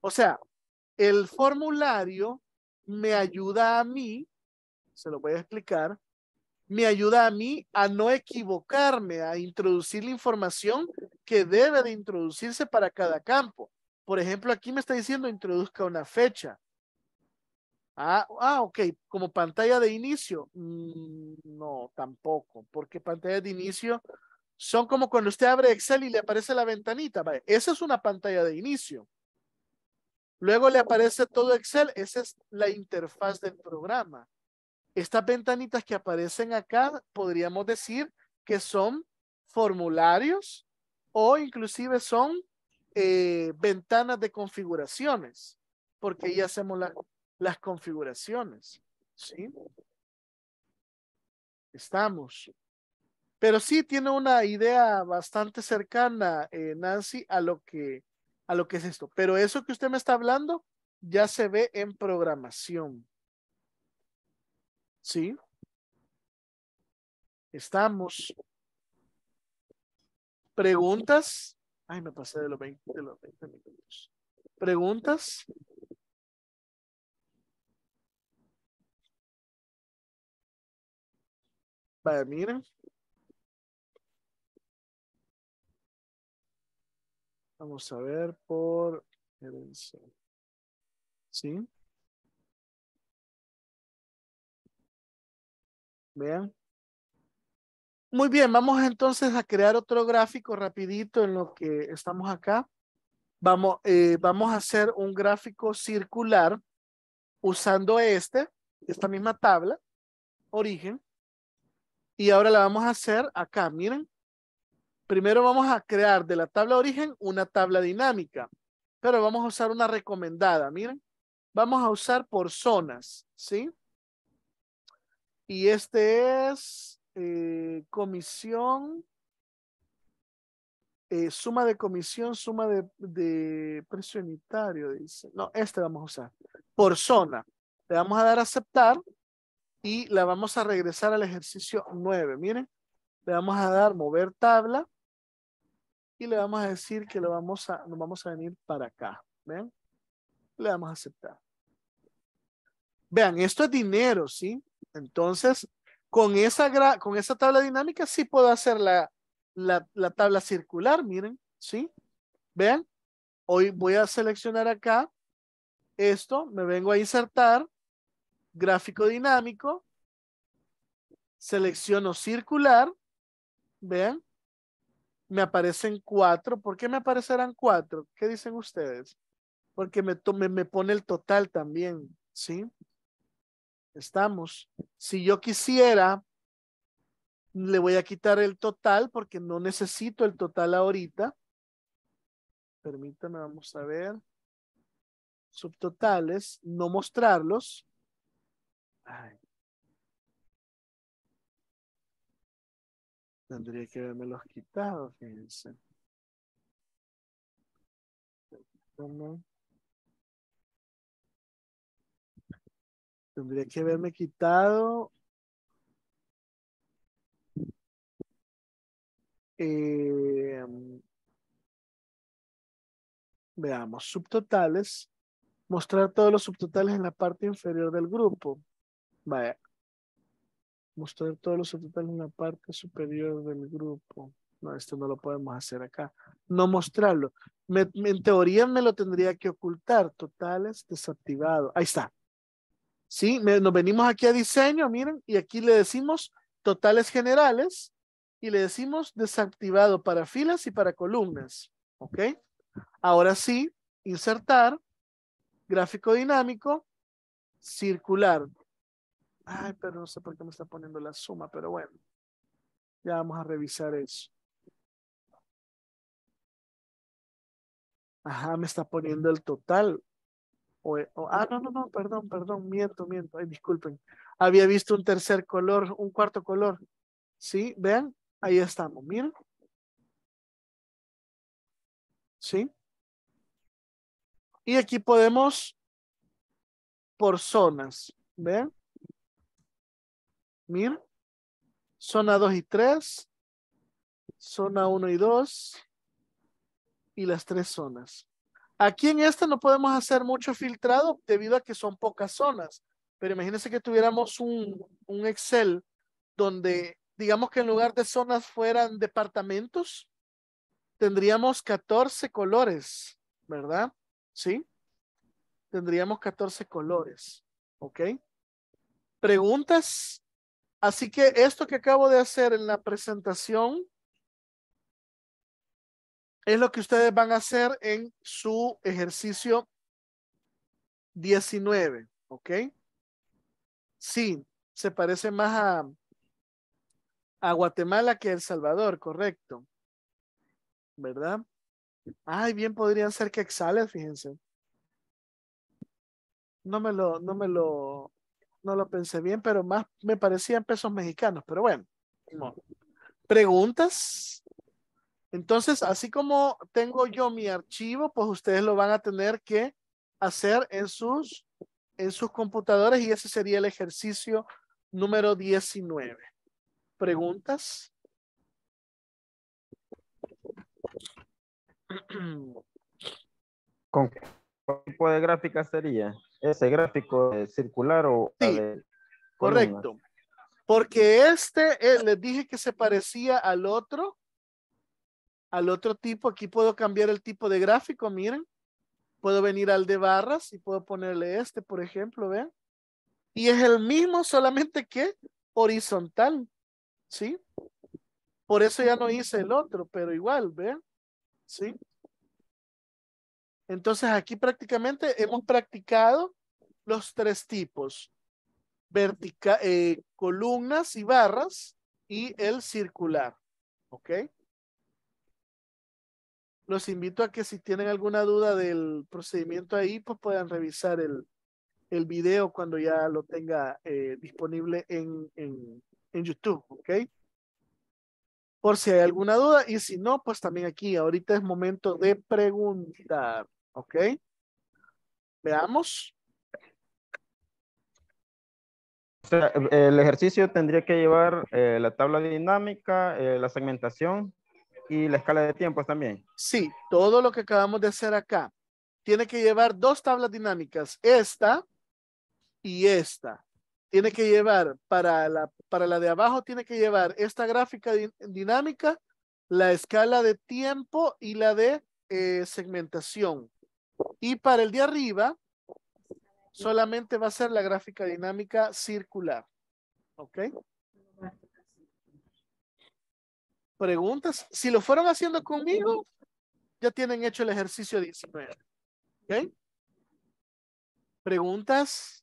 O sea, el formulario me ayuda a mí, se lo voy a explicar, me ayuda a mí a no equivocarme, a introducir la información que debe de introducirse para cada campo. Por ejemplo, aquí me está diciendo introduzca una fecha. Ah, ah ok, como pantalla de inicio. Mm, no, tampoco, porque pantalla de inicio son como cuando usted abre Excel y le aparece la ventanita. esa es una pantalla de inicio. Luego le aparece todo Excel. Esa es la interfaz del programa. Estas ventanitas que aparecen acá, podríamos decir que son formularios o inclusive son eh, ventanas de configuraciones, porque ahí hacemos las configuraciones. ¿sí? Estamos. Pero sí tiene una idea bastante cercana, eh, Nancy, a lo, que, a lo que es esto. Pero eso que usted me está hablando ya se ve en programación. ¿Sí? Estamos. ¿Preguntas? Ay, me pasé de los 20, de los 20 minutos. ¿Preguntas? Vaya, miren. Vamos a ver por ¿Sí? Vean. Muy bien, vamos entonces a crear otro gráfico rapidito en lo que estamos acá. Vamos, eh, vamos a hacer un gráfico circular usando este, esta misma tabla, origen. Y ahora la vamos a hacer acá, miren primero vamos a crear de la tabla origen una tabla dinámica, pero vamos a usar una recomendada, miren. Vamos a usar por zonas, ¿sí? Y este es eh, comisión, eh, suma de comisión, suma de, de precio unitario, dice. No, este vamos a usar. Por zona. Le vamos a dar aceptar y la vamos a regresar al ejercicio 9. Miren, le vamos a dar mover tabla y le vamos a decir que lo vamos a, nos vamos a venir para acá. ¿Ven? Le vamos a aceptar. Vean, esto es dinero, ¿sí? Entonces, con esa, con esa tabla dinámica sí puedo hacer la, la, la tabla circular, miren, ¿sí? Vean, hoy voy a seleccionar acá esto, me vengo a insertar, gráfico dinámico, selecciono circular, vean, me aparecen cuatro. ¿Por qué me aparecerán cuatro? ¿Qué dicen ustedes? Porque me, pone el total también, ¿sí? Estamos. Si yo quisiera, le voy a quitar el total porque no necesito el total ahorita. Permítame, vamos a ver. Subtotales, no mostrarlos. Tendría que haberme los quitado, fíjense. Tendría que haberme quitado em, veamos, subtotales, mostrar todos los subtotales en la parte inferior del grupo. Vaya, mostrar todos los totales en la parte superior del grupo. No, esto no lo podemos hacer acá. No mostrarlo. en teoría me lo tendría que ocultar. Totales desactivado. Ahí está. Sí, nos venimos aquí a diseño, miren, y aquí le decimos totales generales y le decimos desactivado para filas y para columnas. ¿Ok? Ahora sí, insertar, gráfico dinámico, circular. Ay, pero no sé por qué me está poniendo la suma, pero bueno. Ya vamos a revisar eso. Ajá, me está poniendo el total. ah, no, no, no, perdón, perdón, miento, miento. Ay, disculpen. Había visto un tercer color, un cuarto color. Sí, vean, ahí estamos, miren. ¿Sí? Y aquí podemos por zonas, ¿vean? Mir, zona 2 y 3, zona 1 y 2 y las tres zonas. Aquí en esta no podemos hacer mucho filtrado debido a que son pocas zonas, pero imagínense que tuviéramos un, un Excel donde digamos que en lugar de zonas fueran departamentos, tendríamos 14 colores, ¿verdad? ¿Sí? Tendríamos 14 colores, ¿ok? Preguntas Así que esto que acabo de hacer en la presentación es lo que ustedes van a hacer en su ejercicio 19, ¿ok? Sí, se parece más a, a Guatemala que a El Salvador, correcto. ¿Verdad? Ay, bien podrían ser que exhale, fíjense. No me lo, no me lo no lo pensé bien, pero más me parecían pesos mexicanos, pero bueno. ¿Preguntas? Entonces, así como tengo yo mi archivo, pues ustedes lo van a tener que hacer en sus, en sus y ese sería el ejercicio número 19. ¿Preguntas? ¿Con qué tipo de gráfica sería? ese gráfico circular o... correcto. Porque este, eh, les dije que se parecía al otro, al otro tipo. Aquí puedo cambiar el tipo de gráfico, miren. Puedo venir al de barras y puedo ponerle este, por ejemplo, ven. Y es el mismo, solamente que horizontal, ¿sí? Por eso ya no hice el otro, pero igual, ven ¿Sí? Entonces aquí prácticamente hemos practicado los tres tipos, vertical, eh, columnas y barras y el circular. ¿Ok? Los invito a que si tienen alguna duda del procedimiento ahí, pues puedan revisar el, el video cuando ya lo tenga eh, disponible en, en, en YouTube. ¿Ok? por si hay alguna duda y si no, pues también aquí ahorita es momento de preguntar, ¿ok? Veamos. el ejercicio tendría que llevar eh, la tabla dinámica, eh, la segmentación y la escala de tiempos también. Sí, todo lo que acabamos de hacer acá. Tiene que llevar dos tablas dinámicas, esta y esta tiene que llevar para la, para la de abajo, tiene que llevar esta gráfica dinámica, la escala de tiempo y la de eh, segmentación. Y para el de arriba, solamente va a ser la gráfica dinámica circular. ¿Ok? Preguntas. Si lo fueron haciendo conmigo, ya tienen hecho el ejercicio 19. ¿Ok? Preguntas.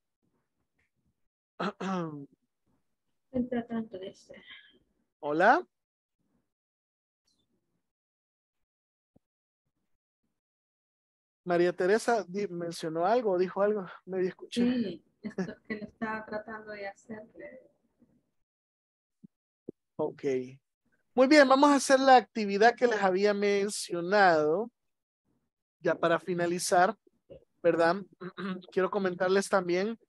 tanto de Hola. María Teresa mencionó algo, dijo algo, me escuché. Sí, esto que le estaba tratando de hacer. Ok. Muy bien, vamos a hacer la actividad que les había mencionado, ya para finalizar, ¿verdad? Quiero comentarles también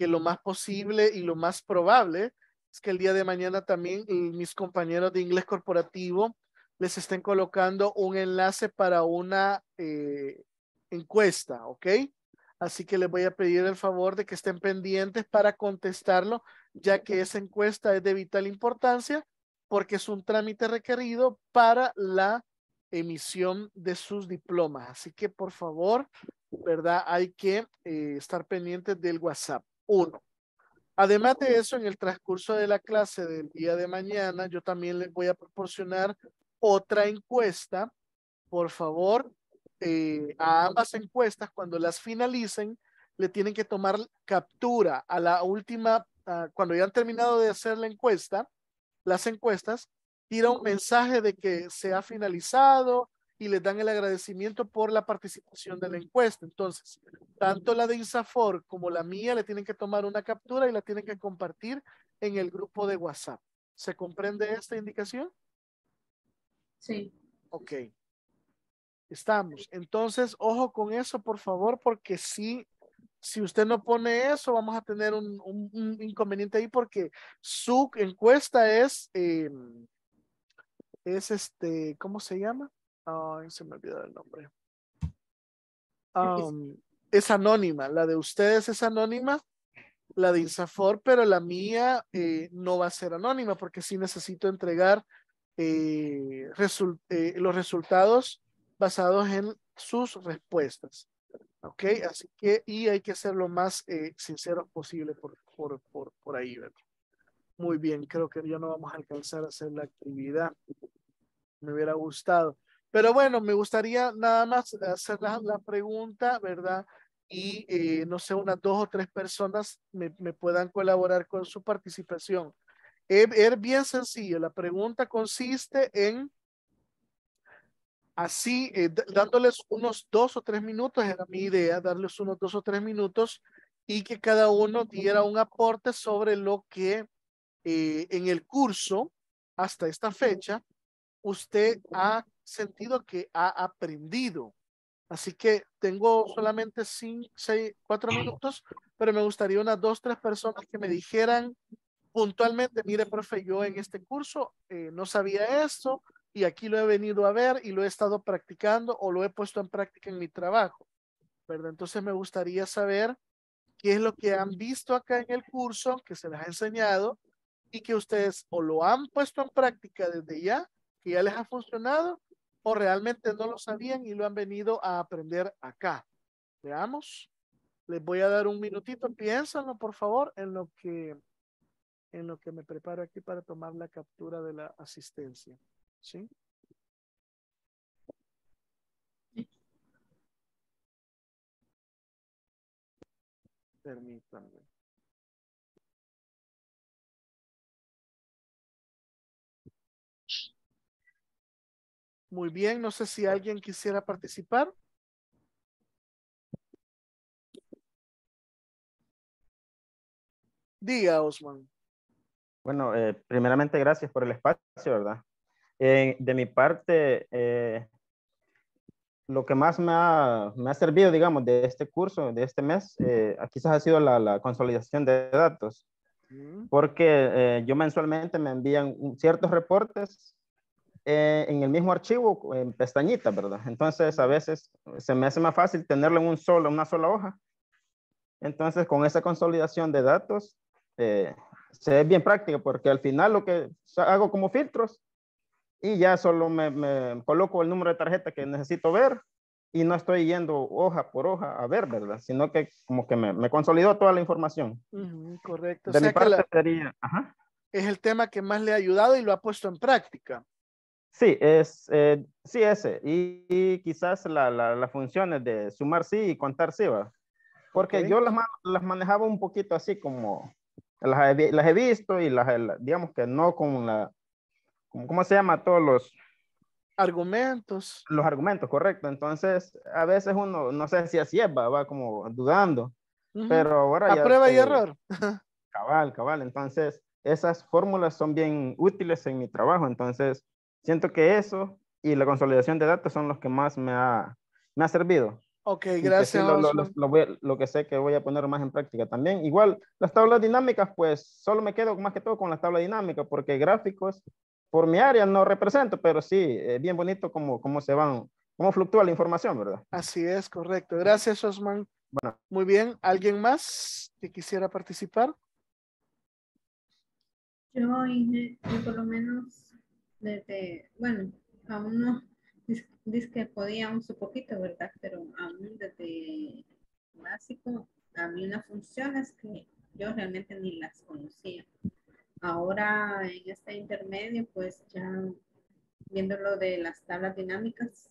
que lo más posible y lo más probable es que el día de mañana también eh, mis compañeros de inglés corporativo les estén colocando un enlace para una eh, encuesta, ¿ok? Así que les voy a pedir el favor de que estén pendientes para contestarlo, ya que esa encuesta es de vital importancia porque es un trámite requerido para la emisión de sus diplomas. Así que por favor, ¿verdad? Hay que eh, estar pendientes del WhatsApp uno. Además de eso, en el transcurso de la clase del día de mañana, yo también les voy a proporcionar otra encuesta. Por favor, eh, a ambas encuestas, cuando las finalicen, le tienen que tomar captura a la última, cuando ya han terminado de hacer la encuesta, las encuestas, tira un mensaje de que se ha finalizado y les dan el agradecimiento por la participación de la encuesta. Entonces, tanto la de Insafor como la mía le tienen que tomar una captura y la tienen que compartir en el grupo de WhatsApp. ¿Se comprende esta indicación? Sí. Ok. Estamos. Entonces, ojo con eso, por favor, porque si, si usted no pone eso, vamos a tener un, inconveniente ahí porque su encuesta es, em, es este, ¿cómo se llama? se me olvidó el nombre. es anónima, la de ustedes es anónima, la de Insafor, pero la mía eh, no va a ser anónima porque sí necesito entregar eh, eh, los resultados basados en sus respuestas. ¿Ok? Así que, y hay que ser lo más sincero posible por, por, por, ahí, Muy bien, creo que ya no vamos a alcanzar a hacer la actividad. Me hubiera gustado. Pero bueno, me gustaría nada más hacer la, pregunta, ¿verdad? Y eh, no sé, unas dos o tres personas me, me puedan colaborar con su participación. Es, bien sencillo, la pregunta consiste en, así, eh, dándoles unos dos o tres minutos, era mi idea, darles unos dos o tres minutos y que cada uno diera un aporte sobre lo que eh, en el curso hasta esta fecha usted ha sentido que ha aprendido. Así que tengo solamente cinco, seis, cuatro minutos, pero me gustaría unas dos, tres personas que me dijeran puntualmente, mire, profe, yo en este curso eh, no sabía esto y aquí lo he venido a ver y lo he estado practicando o lo he puesto en práctica en mi trabajo. ¿verdad? Entonces me gustaría saber qué es lo que han visto acá en el curso que se les ha enseñado y que ustedes o lo han puesto en práctica desde ya, que ya les ha funcionado, o realmente no lo sabían y lo han venido a aprender acá. Veamos. Les voy a dar un minutito. piénsalo por favor, en lo que, en lo que me preparo aquí para tomar la captura de la asistencia. ¿Sí? Permítanme. Muy bien, no sé si alguien quisiera participar. Diga, Osman. Bueno, eh, primeramente gracias por el espacio, ¿verdad? Eh, de mi parte, eh, lo que más me ha, servido, digamos, de este curso, de este mes, quizás ha sido la consolidación de datos, mm. porque yo mensualmente me envían ciertos reportes eh, en el mismo archivo en pestañitas, ¿verdad? Entonces a veces se me hace más fácil tenerlo en un solo, una sola hoja. Entonces con esa consolidación de datos eh, se ve bien práctica porque al final lo que hago como filtros y ya solo me, coloco el número de tarjeta que necesito ver y no estoy yendo hoja por hoja a ver, ¿verdad? Sino que como que me, consolidó toda la información. correcto. De sería... Ajá es el tema que más le ha ayudado y lo ha puesto en práctica. Sí, es, eh, sí, ese. Y, quizás las funciones de sumar sí y contar sí, ¿va? Porque yo las, las manejaba un poquito así como las he, las he visto y las, digamos que no con la, ¿cómo se llama? Todos los... Argumentos. Los argumentos, correcto. Entonces, a veces uno, no sé si así es, va, va como dudando. Pero ahora... A prueba y error. cabal, cabal. Entonces, esas fórmulas son bien útiles en mi trabajo. Entonces, Siento que eso y la consolidación de datos son los que más me ha, me ha servido. Ok, gracias. Lo, que sé que voy a poner más en práctica también. Igual, las tablas dinámicas, pues solo me quedo más que todo con las tablas dinámicas, porque gráficos por mi área no represento, pero sí, eh, bien bonito cómo, cómo se van, cómo fluctúa la información, ¿verdad? Así es, correcto. Gracias, Osman. Bueno. Muy bien, ¿alguien más que quisiera participar? Yo, yo por lo menos desde, bueno, aún no, dice que podíamos un poquito, ¿verdad? Pero aún desde básico a mí unas funciones que yo realmente ni las conocía. Ahora en este intermedio, pues ya viendo lo de las tablas dinámicas,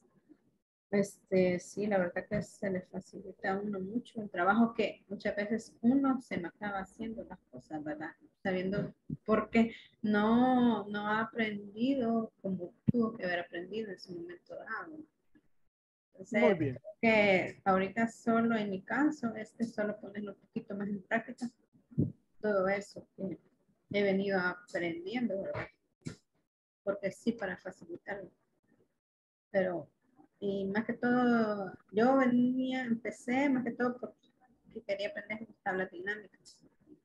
este, sí, la verdad que se le facilita a uno mucho el trabajo que muchas veces uno se me acaba haciendo las cosas, ¿verdad? Sabiendo por no, no ha aprendido como tuvo que haber aprendido en su momento dado. Entonces, Muy bien. que ahorita solo en mi caso es que solo ponerlo un poquito más en práctica todo eso que he venido aprendiendo, ¿verdad? Porque sí, para facilitarlo. Pero y más que todo, yo venía, empecé más que todo porque quería aprender tablas dinámicas,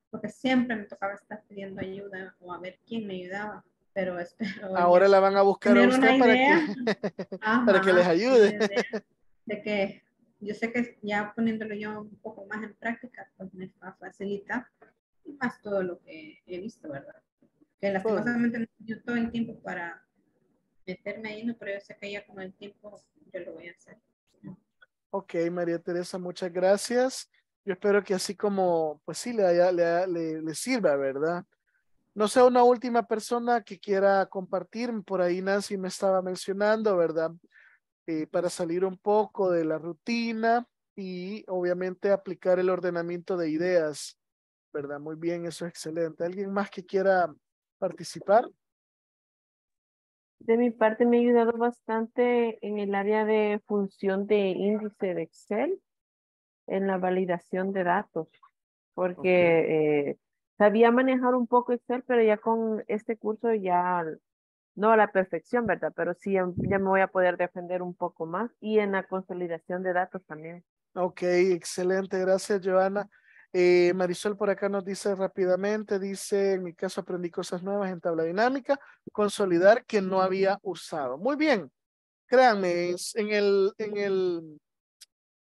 porque siempre me tocaba estar pidiendo ayuda o a ver quién me ayudaba. Pero espero. Ahora la van a buscar a usted para que, les ayude. De que yo sé que ya poniéndolo yo un poco más en práctica, pues me va a facilitar y más todo lo que he visto, ¿verdad? Que lastimosamente no yo todo el tiempo para meterme ahí, no, pero yo sé que ya con el tiempo yo lo voy a hacer. Ok, María Teresa, muchas gracias. Yo espero que así como, pues sí, le, le, sirva, ¿verdad? No sé, una última persona que quiera compartir, por ahí Nancy me estaba mencionando, ¿verdad? Eh, para salir un poco de la rutina y obviamente aplicar el ordenamiento de ideas, ¿verdad? Muy bien, eso es excelente. ¿Alguien más que quiera participar? De mi parte me ha ayudado bastante en el área de función de índice de Excel, en la validación de datos, porque eh, sabía manejar un poco Excel, pero ya con este curso ya no a la perfección, ¿verdad? Pero sí ya, me voy a poder defender un poco más y en la consolidación de datos también. Ok, excelente, gracias Joana. Eh, Marisol por acá nos dice rápidamente, dice, en mi caso aprendí cosas nuevas en tabla dinámica, consolidar que no había usado. Muy bien, créanme, en, el, en, el,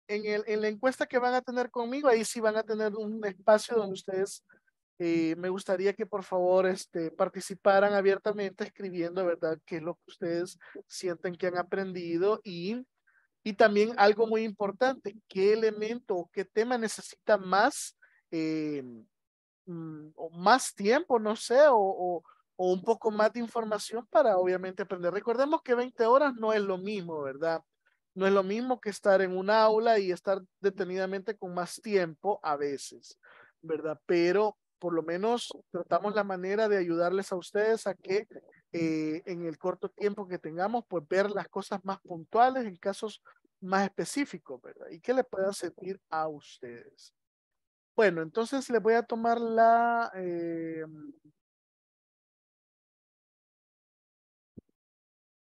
en, el, en la encuesta que van a tener conmigo, ahí sí van a tener un espacio donde ustedes, eh, me gustaría que por favor este, participaran abiertamente escribiendo, ¿verdad? ¿Qué es lo que ustedes sienten que han aprendido y y también algo muy importante, ¿qué elemento o qué tema necesita más, eh, mm, más tiempo, no sé, o, un poco más de información para obviamente aprender? Recordemos que 20 horas no es lo mismo, ¿verdad? No es lo mismo que estar en un aula y estar detenidamente con más tiempo a veces, ¿verdad? Pero por lo menos tratamos la manera de ayudarles a ustedes a que eh, en el corto tiempo que tengamos, pues ver las cosas más puntuales en casos más específicos, ¿verdad? Y que le puedan servir a ustedes. Bueno, entonces les voy a tomar la... Eh,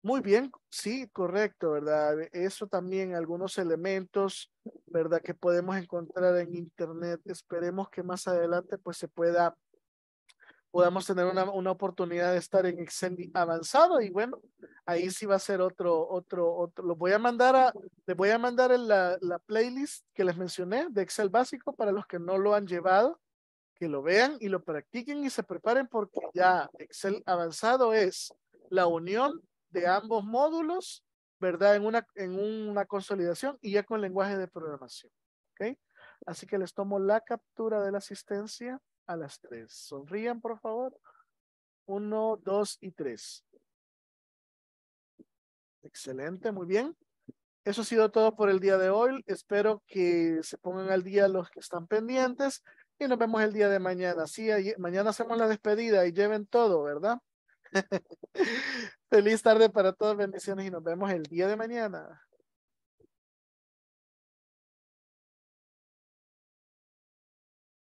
Muy bien, sí, correcto, ¿verdad? Eso también, algunos elementos, ¿verdad? Que podemos encontrar en Internet. Esperemos que más adelante pues se pueda podamos tener una, una, oportunidad de estar en Excel avanzado y bueno, ahí sí va a ser otro, otro, otro. Los voy a mandar a, les voy a mandar la, la, playlist que les mencioné de Excel básico para los que no lo han llevado, que lo vean y lo practiquen y se preparen porque ya Excel avanzado es la unión de ambos módulos, ¿verdad? En una, en una consolidación y ya con lenguaje de programación, ¿ok? Así que les tomo la captura de la asistencia a las tres. Sonrían, por favor. Uno, dos y tres. Excelente, muy bien. Eso ha sido todo por el día de hoy. Espero que se pongan al día los que están pendientes y nos vemos el día de mañana. Sí, mañana hacemos la despedida y lleven todo, ¿verdad? Feliz tarde para todos, bendiciones y nos vemos el día de mañana.